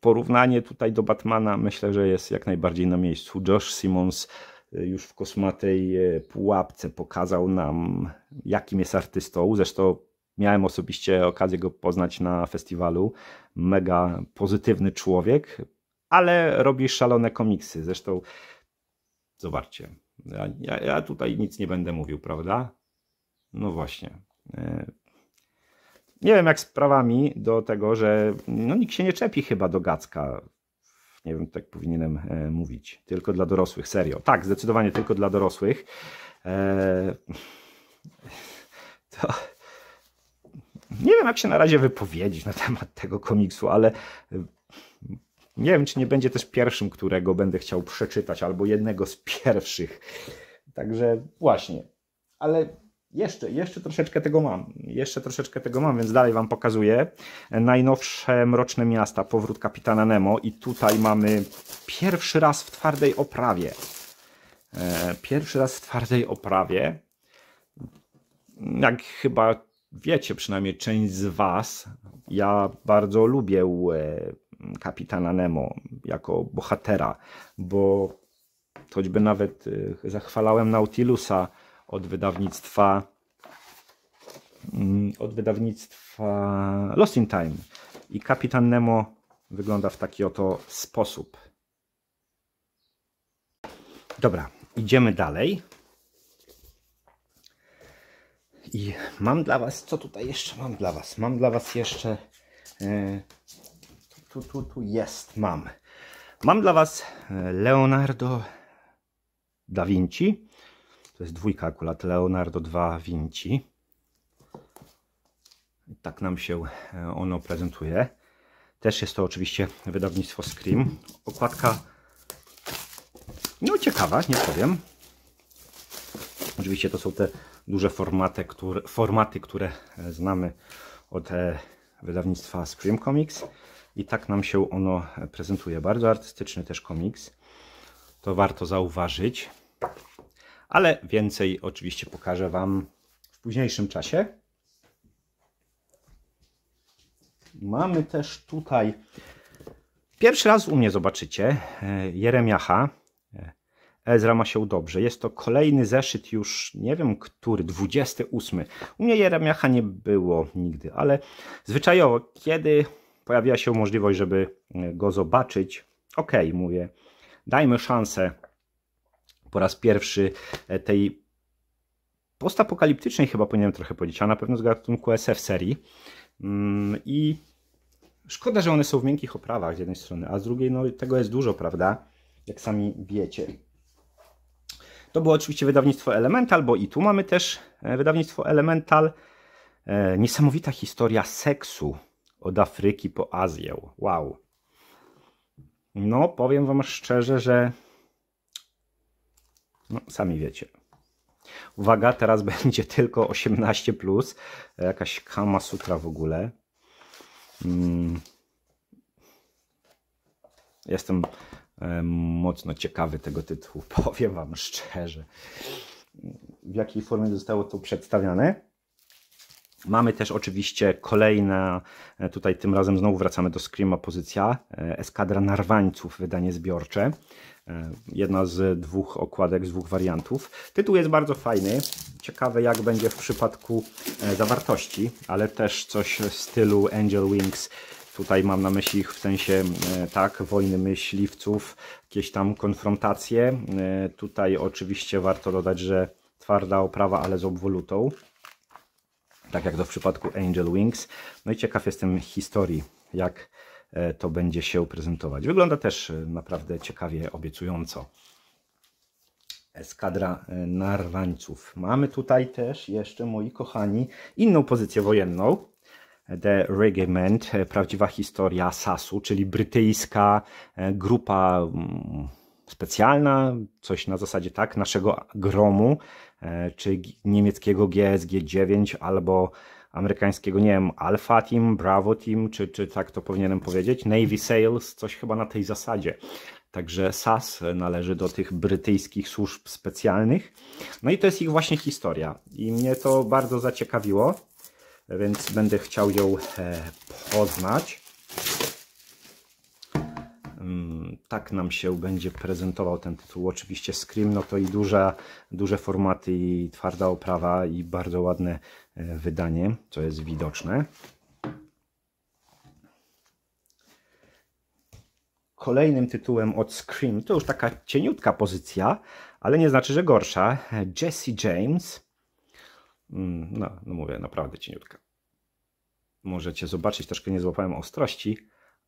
porównanie tutaj do Batmana myślę, że jest jak najbardziej na miejscu. Josh Simmons y, już w kosmatej y, pułapce pokazał nam, jakim jest artystą. Zresztą miałem osobiście okazję go poznać na festiwalu. Mega pozytywny człowiek, ale robi szalone komiksy. Zresztą zobaczcie, ja, ja, ja tutaj nic nie będę mówił, prawda? No właśnie. Y, nie wiem jak z prawami do tego, że no, nikt się nie czepi chyba do Gacka. Nie wiem, tak powinienem e, mówić. Tylko dla dorosłych, serio. Tak, zdecydowanie tylko dla dorosłych. E, to... Nie wiem, jak się na razie wypowiedzieć na temat tego komiksu, ale e, nie wiem, czy nie będzie też pierwszym, którego będę chciał przeczytać, albo jednego z pierwszych. Także właśnie. Ale jeszcze, jeszcze troszeczkę tego mam. Jeszcze troszeczkę tego mam, więc dalej Wam pokazuję. Najnowsze Mroczne Miasta, powrót kapitana Nemo. I tutaj mamy pierwszy raz w twardej oprawie. E, pierwszy raz w twardej oprawie. Jak chyba wiecie, przynajmniej część z Was, ja bardzo lubię e, kapitana Nemo jako bohatera, bo choćby nawet e, zachwalałem Nautilusa od wydawnictwa mm, od wydawnictwa Lost in Time. I Kapitan Nemo wygląda w taki oto sposób. Dobra, idziemy dalej. I mam dla Was, co tutaj jeszcze mam dla Was? Mam dla Was jeszcze, yy, tu, tu, tu jest, mam. Mam dla Was e, Leonardo da Vinci to jest dwójka akurat, Leonardo da Vinci. Tak nam się e, ono prezentuje. Też jest to oczywiście wydawnictwo Scream. Okładka no ciekawa, nie powiem. Oczywiście to są te duże formaty, które, formaty, które e, znamy od e, wydawnictwa Scream Comics i tak nam się ono prezentuje. Bardzo artystyczny też komiks. To warto zauważyć ale więcej oczywiście pokażę Wam w późniejszym czasie. Mamy też tutaj, pierwszy raz u mnie zobaczycie, e, Jeremiacha. E, Ezra ma się dobrze. Jest to kolejny zeszyt już, nie wiem który, 28. U mnie Jeremiacha nie było nigdy, ale zwyczajowo, kiedy pojawiła się możliwość, żeby e, go zobaczyć, okej, okay, mówię, dajmy szansę po raz pierwszy e, tej postapokaliptycznej chyba powinienem trochę powiedzieć, a na pewno z gatunku SF serii. Mm, I szkoda, że one są w miękkich oprawach z jednej strony, a z drugiej no, tego jest dużo, prawda? Jak sami wiecie. To było oczywiście wydawnictwo Elemental, bo i tu mamy też e, wydawnictwo Elemental. E, niesamowita historia seksu od Afryki po Azję. Wow. No, powiem Wam szczerze, że no, sami wiecie. Uwaga, teraz będzie tylko 18, plus. jakaś Kama Sutra w ogóle. Mm. Jestem e, mocno ciekawy tego tytułu, powiem Wam szczerze. W jakiej formie zostało to przedstawiane? Mamy też oczywiście kolejna, e, tutaj tym razem znowu wracamy do Screama pozycja, e, Eskadra Narwańców, wydanie zbiorcze. E, jedna z dwóch okładek, z dwóch wariantów. Tytuł jest bardzo fajny. Ciekawe jak będzie w przypadku e, zawartości, ale też coś w stylu Angel Wings. Tutaj mam na myśli ich w sensie, e, tak, wojny myśliwców, jakieś tam konfrontacje. Tutaj oczywiście warto dodać, że twarda oprawa, ale z obwolutą. Tak jak to w przypadku Angel Wings. No i ciekaw jestem historii, jak E, to będzie się prezentować. Wygląda też e, naprawdę ciekawie, obiecująco. Eskadra e, Narwańców. Mamy tutaj też jeszcze, moi kochani, inną pozycję wojenną. The Regiment, prawdziwa historia SAS-u, czyli brytyjska grupa mm, specjalna, coś na zasadzie tak, naszego gromu, czy niemieckiego GSG-9 albo amerykańskiego, nie wiem, Alpha Team, Bravo Team, czy, czy tak to powinienem powiedzieć, Navy Sales, coś chyba na tej zasadzie. Także SAS należy do tych brytyjskich służb specjalnych. No i to jest ich właśnie historia. I mnie to bardzo zaciekawiło, więc będę chciał ją e, poznać. Mm, tak nam się będzie prezentował ten tytuł. Oczywiście Scream no to i duże, duże formaty i twarda oprawa i bardzo ładne e, wydanie, co jest widoczne. Kolejnym tytułem od Scream, to już taka cieniutka pozycja, ale nie znaczy, że gorsza. Jesse James. Mm, no, no mówię, naprawdę cieniutka. Możecie zobaczyć, troszkę nie złapałem ostrości,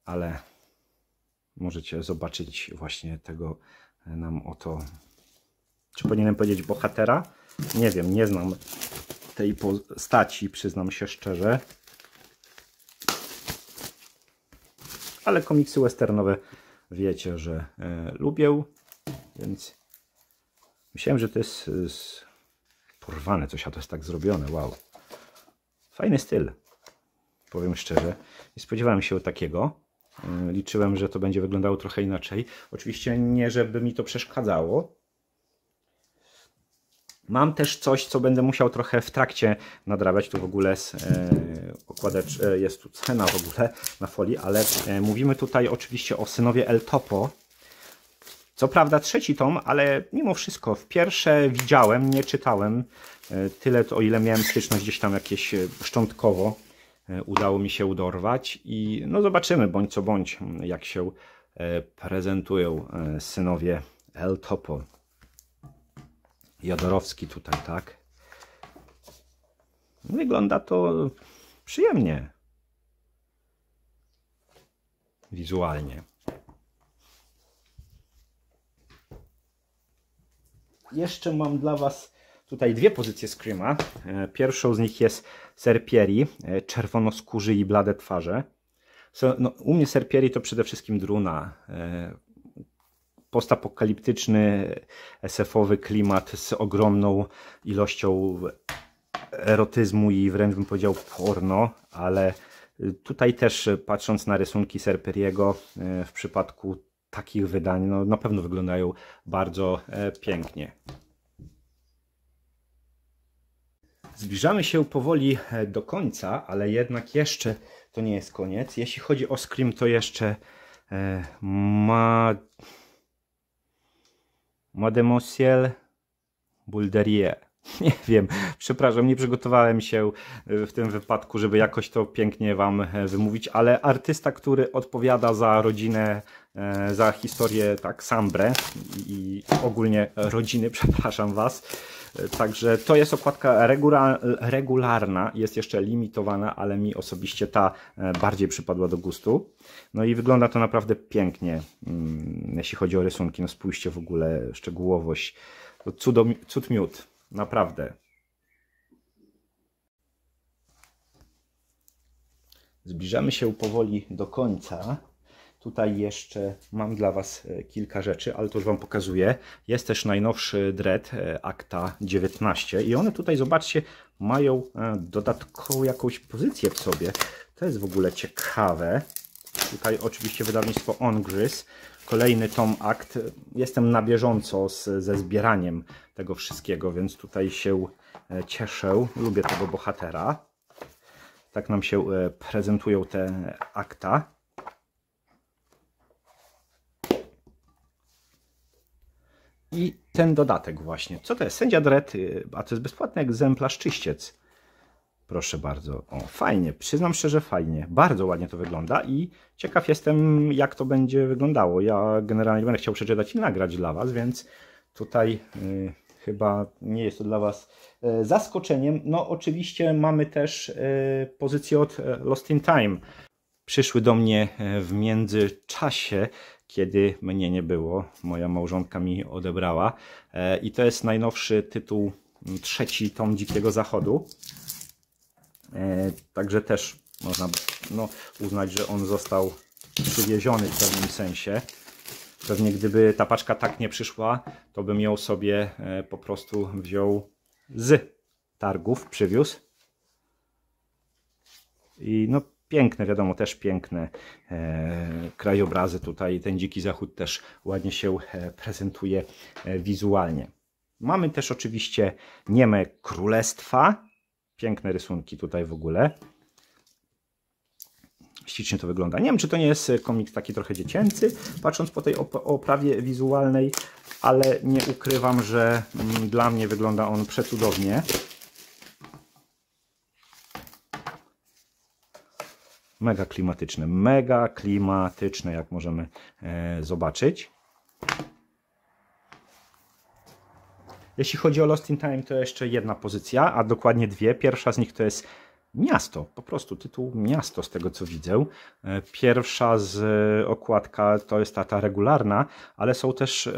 ale możecie zobaczyć właśnie tego e, nam oto, czy powinienem powiedzieć bohatera? Nie wiem, nie znam tej postaci, przyznam się szczerze. Ale komiksy westernowe wiecie, że e, lubię, więc myślałem, że to jest, jest porwane coś, a to jest tak zrobione, wow. Fajny styl, powiem szczerze. Nie spodziewałem się takiego. E, liczyłem, że to będzie wyglądało trochę inaczej. Oczywiście nie, żeby mi to przeszkadzało. Mam też coś, co będę musiał trochę w trakcie nadrabiać. Tu w ogóle jest, e, jest tu cena w ogóle na folii, ale e, mówimy tutaj oczywiście o synowie El Topo. Co prawda trzeci tom, ale mimo wszystko w pierwsze widziałem, nie czytałem. Tyle o ile miałem styczność gdzieś tam jakieś szczątkowo E, udało mi się udorwać i no zobaczymy bądź co bądź jak się e, prezentują e, synowie El Topo. Jodorowski tutaj, tak? Wygląda to przyjemnie. Wizualnie. Jeszcze mam dla Was tutaj dwie pozycje Screama. E, pierwszą z nich jest Serpieri, e, czerwonoskórzy i blade twarze. So, no, u mnie Serpieri to przede wszystkim Druna. E, postapokaliptyczny, SF-owy klimat z ogromną ilością erotyzmu i wręcz bym powiedział porno, ale tutaj też patrząc na rysunki Serperiego w przypadku takich wydań, no, na pewno wyglądają bardzo pięknie. Zbliżamy się powoli e, do końca, ale jednak jeszcze to nie jest koniec. Jeśli chodzi o Scream, to jeszcze e, ma... Mademoiselle Bulderie. Nie wiem, przepraszam, nie przygotowałem się e, w tym wypadku, żeby jakoś to pięknie Wam e, wymówić, ale artysta, który odpowiada za rodzinę, za historię, tak, Sambre i ogólnie rodziny, przepraszam Was, Także to jest okładka regularna, jest jeszcze limitowana, ale mi osobiście ta e, bardziej przypadła do gustu. No i wygląda to naprawdę pięknie, mm, jeśli chodzi o rysunki. No spójrzcie w ogóle, szczegółowość. No Cudo, cud miód, naprawdę. Zbliżamy się powoli do końca. Tutaj jeszcze mam dla Was e, kilka rzeczy, ale to już Wam pokazuję. Jest też najnowszy Dread Acta 19 i one tutaj, zobaczcie, mają e, dodatkową jakąś pozycję w sobie. To jest w ogóle ciekawe. Tutaj oczywiście wydawnictwo Ongris, kolejny tom akt. Jestem na bieżąco z, ze zbieraniem tego wszystkiego, więc tutaj się e, cieszę. Lubię tego bohatera. Tak nam się prezentują te akta. i ten dodatek właśnie. Co to jest? Sędzia Dret, y, a to jest bezpłatny egzemplarz czyściec. Proszę bardzo. O, fajnie. Przyznam szczerze, fajnie. Bardzo ładnie to wygląda i ciekaw jestem, jak to będzie wyglądało. Ja generalnie będę chciał przeczytać i nagrać dla Was, więc tutaj y, chyba nie jest to dla Was y, zaskoczeniem. No oczywiście mamy też pozycję od e, Lost in Time przyszły do mnie e, w międzyczasie kiedy mnie nie było. Moja małżonka mi odebrała. E, I to jest najnowszy tytuł, trzeci tom Dzikiego Zachodu. E, także też można no, uznać, że on został przywieziony w pewnym sensie. Pewnie gdyby ta paczka tak nie przyszła, to bym ją sobie e, po prostu wziął z targów, przywiózł. I no Piękne, wiadomo, też piękne e, krajobrazy tutaj. Ten dziki zachód też ładnie się e, prezentuje e, wizualnie. Mamy też oczywiście nieme królestwa. Piękne rysunki tutaj w ogóle ślicznie to wygląda. Nie wiem, czy to nie jest komiks taki trochę dziecięcy, patrząc po tej op oprawie wizualnej, ale nie ukrywam, że mm, dla mnie wygląda on przecudownie. mega klimatyczne, mega klimatyczne, jak możemy e, zobaczyć. Jeśli chodzi o Lost in Time, to jeszcze jedna pozycja, a dokładnie dwie. Pierwsza z nich to jest Miasto, po prostu tytuł Miasto z tego co widzę. E, pierwsza z e, okładka to jest ta, ta regularna, ale są też,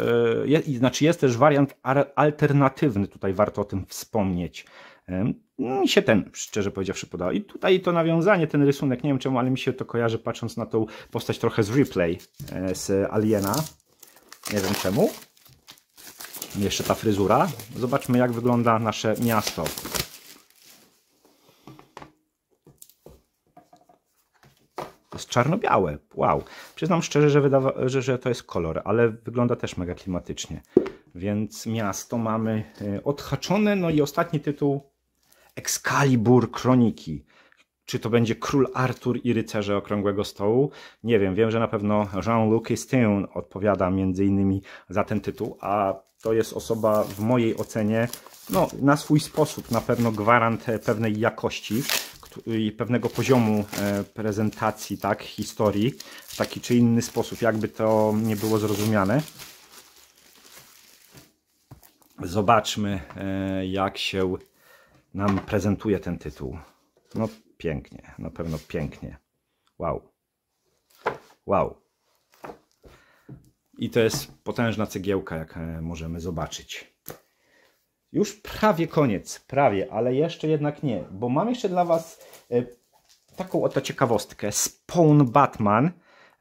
je, znaczy jest też wariant alternatywny, tutaj warto o tym wspomnieć mi się ten, szczerze powiedziawszy, podał. I tutaj to nawiązanie, ten rysunek, nie wiem czemu, ale mi się to kojarzy, patrząc na tą postać trochę z replay e, z Aliena. Nie wiem czemu. Jeszcze ta fryzura. Zobaczmy, jak wygląda nasze miasto. To jest czarno-białe. Wow. Przyznam szczerze, że, wydawa- że, że to jest kolor, ale wygląda też mega klimatycznie. Więc miasto mamy e, odhaczone. No i ostatni tytuł Excalibur Kroniki. Czy to będzie Król Artur i Rycerze Okrągłego Stołu? Nie wiem, wiem, że na pewno Jean-Luc Estin odpowiada między innymi za ten tytuł, a to jest osoba w mojej ocenie no, na swój sposób na pewno gwarant pewnej jakości i pewnego poziomu e, prezentacji tak, historii w taki czy inny sposób, jakby to nie było zrozumiane. Zobaczmy, e, jak się nam prezentuje ten tytuł. No pięknie, na pewno pięknie. Wow. Wow. I to jest potężna cegiełka, jak e, możemy zobaczyć. Już prawie koniec, prawie, ale jeszcze jednak nie, bo mam jeszcze dla Was e, taką oto ciekawostkę. Spawn Batman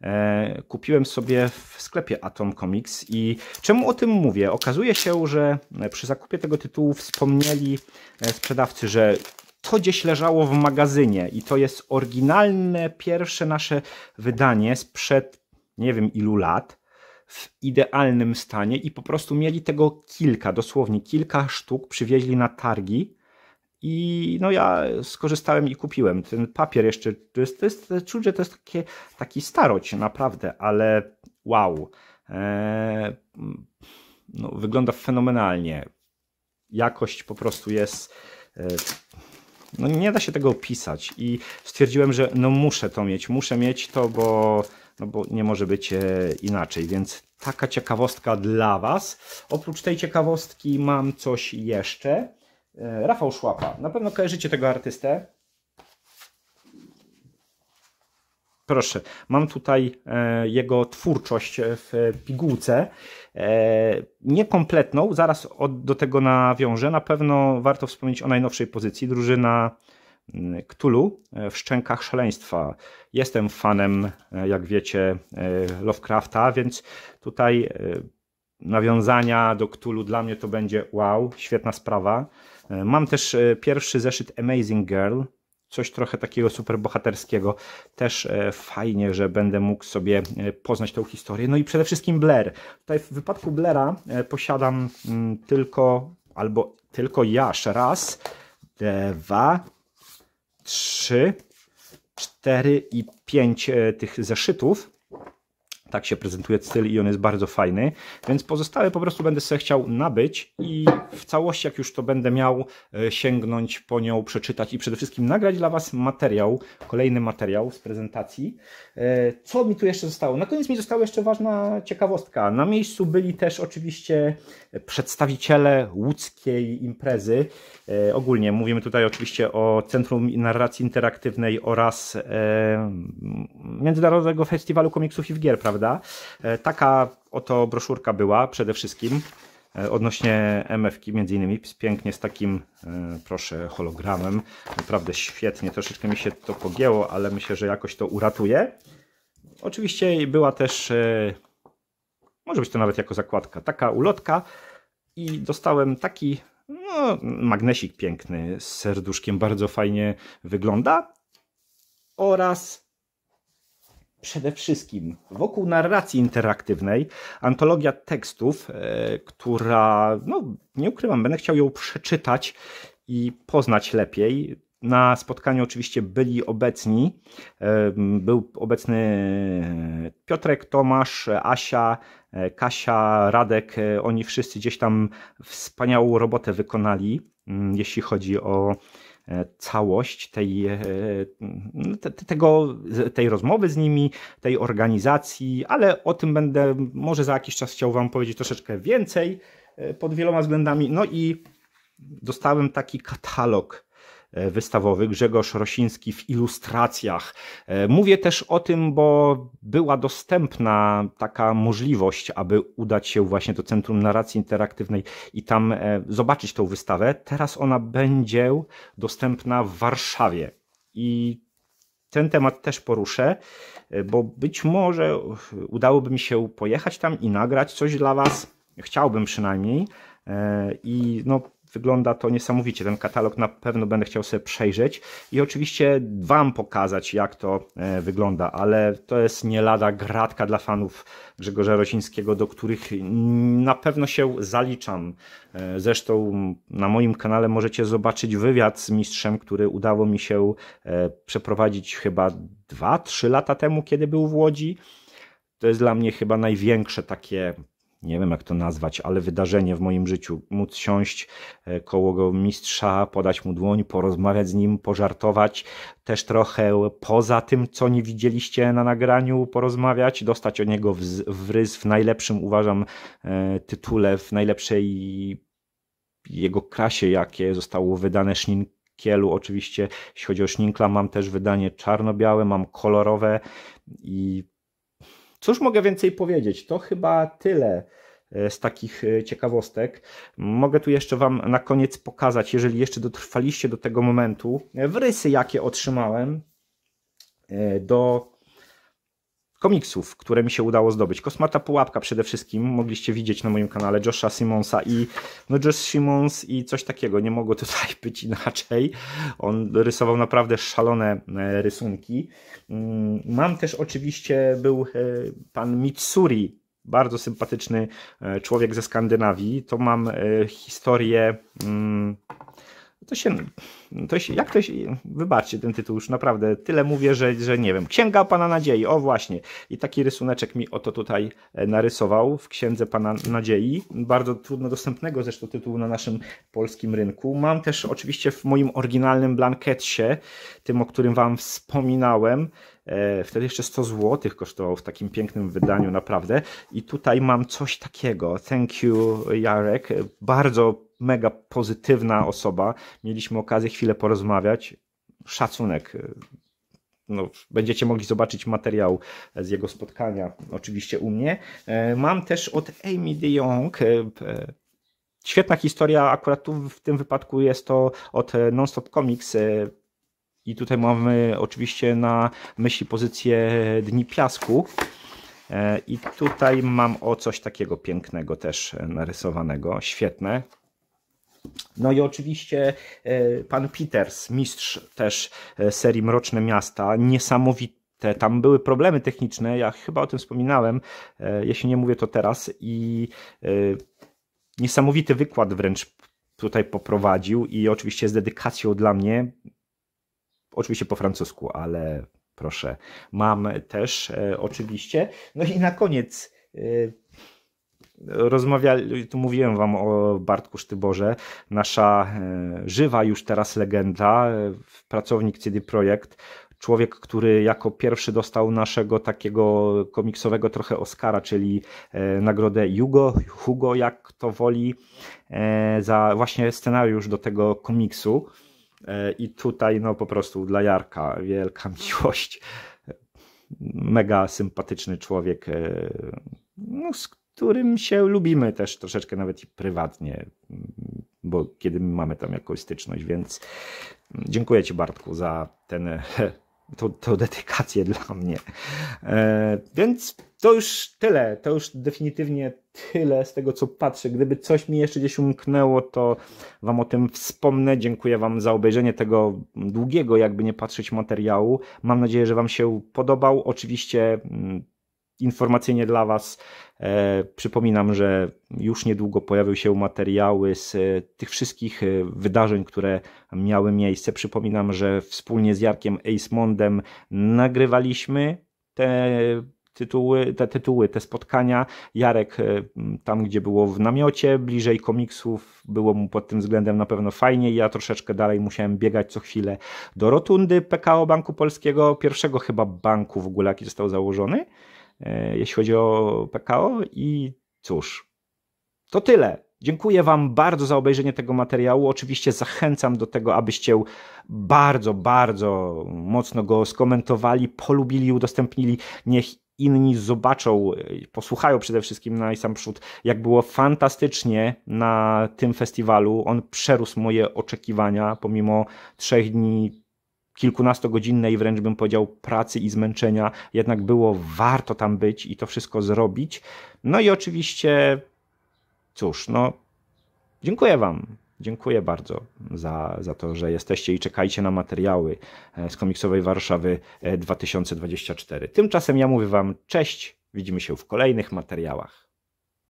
E, kupiłem sobie w sklepie Atom Comics i czemu o tym mówię? Okazuje się, że przy zakupie tego tytułu wspomnieli e, sprzedawcy, że to gdzieś leżało w magazynie i to jest oryginalne pierwsze nasze wydanie sprzed nie wiem ilu lat w idealnym stanie i po prostu mieli tego kilka, dosłownie kilka sztuk, przywieźli na targi i no ja skorzystałem i kupiłem ten papier jeszcze. To jest, to jest, czuć, że to jest takie, taki staroć naprawdę, ale wow. Eee, no, wygląda fenomenalnie. Jakość po prostu jest... E, no nie da się tego opisać i stwierdziłem, że no muszę to mieć, muszę mieć to, bo, no bo nie może być e, inaczej, więc taka ciekawostka dla Was. Oprócz tej ciekawostki mam coś jeszcze. E, Rafał Szłapa. Na pewno kojarzycie tego artystę. Proszę, mam tutaj e, jego twórczość w pigułce. E, niekompletną, zaraz do tego nawiążę. Na pewno warto wspomnieć o najnowszej pozycji. Drużyna Ktulu mm, w Szczękach Szaleństwa. Jestem fanem, jak wiecie, Lovecrafta, więc tutaj nawiązania do Ktulu dla mnie to będzie wow, świetna sprawa. E, mam też e, pierwszy zeszyt Amazing Girl, coś trochę takiego super bohaterskiego. Też e, fajnie, że będę mógł sobie poznać tą historię. No i przede wszystkim Blair. Tutaj w wypadku Blaira posiadam mm, tylko, albo tylko jaż. Raz, dwa, trzy, cztery i pięć tych zeszytów. Tak się prezentuje styl i on jest bardzo fajny, więc pozostałe po prostu będę sobie chciał nabyć i w całości, jak już to będę miał, e, sięgnąć po nią, przeczytać i przede wszystkim nagrać dla Was materiał, kolejny materiał z prezentacji. E, co mi tu jeszcze zostało? Na koniec mi została jeszcze ważna ciekawostka. Na miejscu byli też oczywiście przedstawiciele łódzkiej imprezy. E, ogólnie mówimy tutaj oczywiście o Centrum Narracji Interaktywnej oraz Międzynarodowego Festiwalu Komiksów i Gier, prawda? prawda? E, taka oto broszurka była przede wszystkim e, odnośnie MFK między innymi pięknie z takim, e, proszę, hologramem. Naprawdę świetnie, troszeczkę mi się to pogięło, ale myślę, że jakoś to uratuje. Oczywiście była też, może być to nawet jako zakładka, taka ulotka i dostałem taki no, magnesik piękny z serduszkiem, bardzo fajnie wygląda oraz przede wszystkim wokół narracji interaktywnej, antologia tekstów, e, która, no nie ukrywam, będę chciał ją przeczytać i poznać lepiej. Na spotkaniu oczywiście byli obecni. E, był obecny e, Piotrek, Tomasz, Asia, Kasia, Radek. Oni wszyscy gdzieś tam wspaniałą robotę wykonali, mm, jeśli chodzi o E, całość tej, e, no, te, tego, tej rozmowy z nimi, tej organizacji, ale o tym będę może za jakiś czas chciał Wam powiedzieć troszeczkę więcej e, pod wieloma względami. No i dostałem taki katalog E, wystawowy, Grzegorz Rosiński w ilustracjach. E, mówię też o tym, bo była dostępna taka możliwość, aby udać się właśnie do Centrum Narracji Interaktywnej i tam e, zobaczyć tą wystawę. Teraz ona będzie dostępna w Warszawie. I ten temat też poruszę, bo być może udałoby mi się pojechać tam i nagrać coś dla Was. Chciałbym przynajmniej. I no, Wygląda to niesamowicie. Ten katalog na pewno będę chciał sobie przejrzeć i oczywiście Wam pokazać, jak to e, wygląda, ale to jest nie lada gratka dla fanów Grzegorza Rosińskiego, do których na pewno się zaliczam. E, zresztą na moim kanale możecie zobaczyć wywiad z mistrzem, który udało mi się e, przeprowadzić chyba 2-3 lata temu, kiedy był w Łodzi. To jest dla mnie chyba największe takie nie wiem jak to nazwać, ale wydarzenie w moim życiu. Móc siąść e, koło go mistrza, podać mu dłoń, porozmawiać z nim, pożartować, też trochę poza tym, co nie widzieliście na nagraniu, porozmawiać, dostać od niego wryz w najlepszym, uważam, e, tytule, w najlepszej jego krasie, jakie zostało wydane Szninkielu. Oczywiście, jeśli chodzi o Szninkla, mam też wydanie czarno-białe, mam kolorowe i Cóż mogę więcej powiedzieć? To chyba tyle e, z takich e, ciekawostek. Mogę tu jeszcze Wam na koniec pokazać, jeżeli jeszcze dotrwaliście do tego momentu, e, wrysy jakie otrzymałem do komiksów, które mi się udało zdobyć. Kosmata Pułapka przede wszystkim, mogliście widzieć na moim kanale, Josha Simonsa i no Josh Simons i coś takiego, nie mogło tutaj być inaczej. On rysował naprawdę szalone e, rysunki. Mm, mam też oczywiście, był e, pan Mitsuri, bardzo sympatyczny e, człowiek ze Skandynawii. To mam historię mm, to się, to się, jak to się, wybaczcie ten tytuł, już naprawdę tyle mówię, że, że nie wiem. Księga Pana Nadziei, o właśnie. I taki rysuneczek mi oto tutaj e, narysował w Księdze Pana Nadziei. Bardzo trudno dostępnego zresztą tytułu na naszym polskim rynku. Mam też oczywiście w moim oryginalnym blanketcie, tym o którym Wam wspominałem, e, Wtedy jeszcze 100 zł kosztował w takim pięknym wydaniu, naprawdę. I tutaj mam coś takiego. Thank you, Jarek. Bardzo mega pozytywna osoba. Mieliśmy okazję chwilę porozmawiać. Szacunek. Y, no, będziecie mogli zobaczyć materiał z jego spotkania, oczywiście u mnie. E, mam też od Amy de Jong e, e, świetna historia, akurat tu w tym wypadku jest to od Nonstop Comics. I tutaj mamy oczywiście na myśli pozycję Dni Piasku. I tutaj mam o coś takiego pięknego też narysowanego. Świetne. No i oczywiście e, pan Peters, mistrz też e, serii Mroczne Miasta, niesamowity te, tam były problemy techniczne, ja chyba o tym wspominałem, e, jeśli nie mówię to teraz, i niesamowity wykład wręcz tutaj poprowadził i oczywiście z dedykacją dla mnie, oczywiście po francusku, ale proszę, mam też oczywiście. No i na koniec rozmawiali, tu mówiłem wam o Bartku Sztyborze, nasza e, żywa już teraz legenda, e, pracownik CD Projekt, człowiek, który jako pierwszy dostał naszego takiego komiksowego trochę Oscara, czyli e, nagrodę Hugo, Hugo jak to woli, za właśnie scenariusz do tego komiksu. I tutaj no po prostu dla Jarka wielka miłość. Mega sympatyczny człowiek, no, którym się lubimy też troszeczkę nawet i prywatnie, bo kiedy mamy tam jakąś styczność, więc dziękuję Ci Bartku za ten, to dedykację dla mnie. E, więc to już tyle, to już definitywnie tyle z tego, co patrzę. Gdyby coś mi jeszcze gdzieś umknęło, to Wam o tym wspomnę. Dziękuję Wam za obejrzenie tego długiego, jakby nie patrzeć, materiału. Mam nadzieję, że Wam się podobał. Oczywiście mm, informacyjnie dla Was e, przypominam, że już niedługo pojawią się materiały z e, tych wszystkich e, wydarzeń, które miały miejsce. Przypominam, że wspólnie z Jarkiem Eismondem nagrywaliśmy te tytuły, te tytuły, te spotkania. Jarek tam, gdzie było w namiocie, bliżej komiksów, było mu pod tym względem na pewno fajnie. Ja troszeczkę dalej musiałem biegać co chwilę do rotundy PKO Banku Polskiego, pierwszego chyba banku w ogóle, jaki został założony. E, jeśli chodzi o PKO. I cóż, to tyle. Dziękuję Wam bardzo za obejrzenie tego materiału. Oczywiście zachęcam do tego, abyście bardzo, bardzo mocno go skomentowali, polubili, udostępnili. Niech inni zobaczą, e, posłuchają przede wszystkim na sam przód, jak było fantastycznie na tym festiwalu. On przerósł moje oczekiwania pomimo trzech dni kilkunastogodzinnej wręcz bym powiedział pracy i zmęczenia, jednak było warto tam być i to wszystko zrobić. No i oczywiście, cóż, no, dziękuję Wam. Dziękuję bardzo za, za to, że jesteście i czekajcie na materiały e, z komiksowej Warszawy 2024. E, Tymczasem ja mówię Wam cześć, widzimy się w kolejnych materiałach.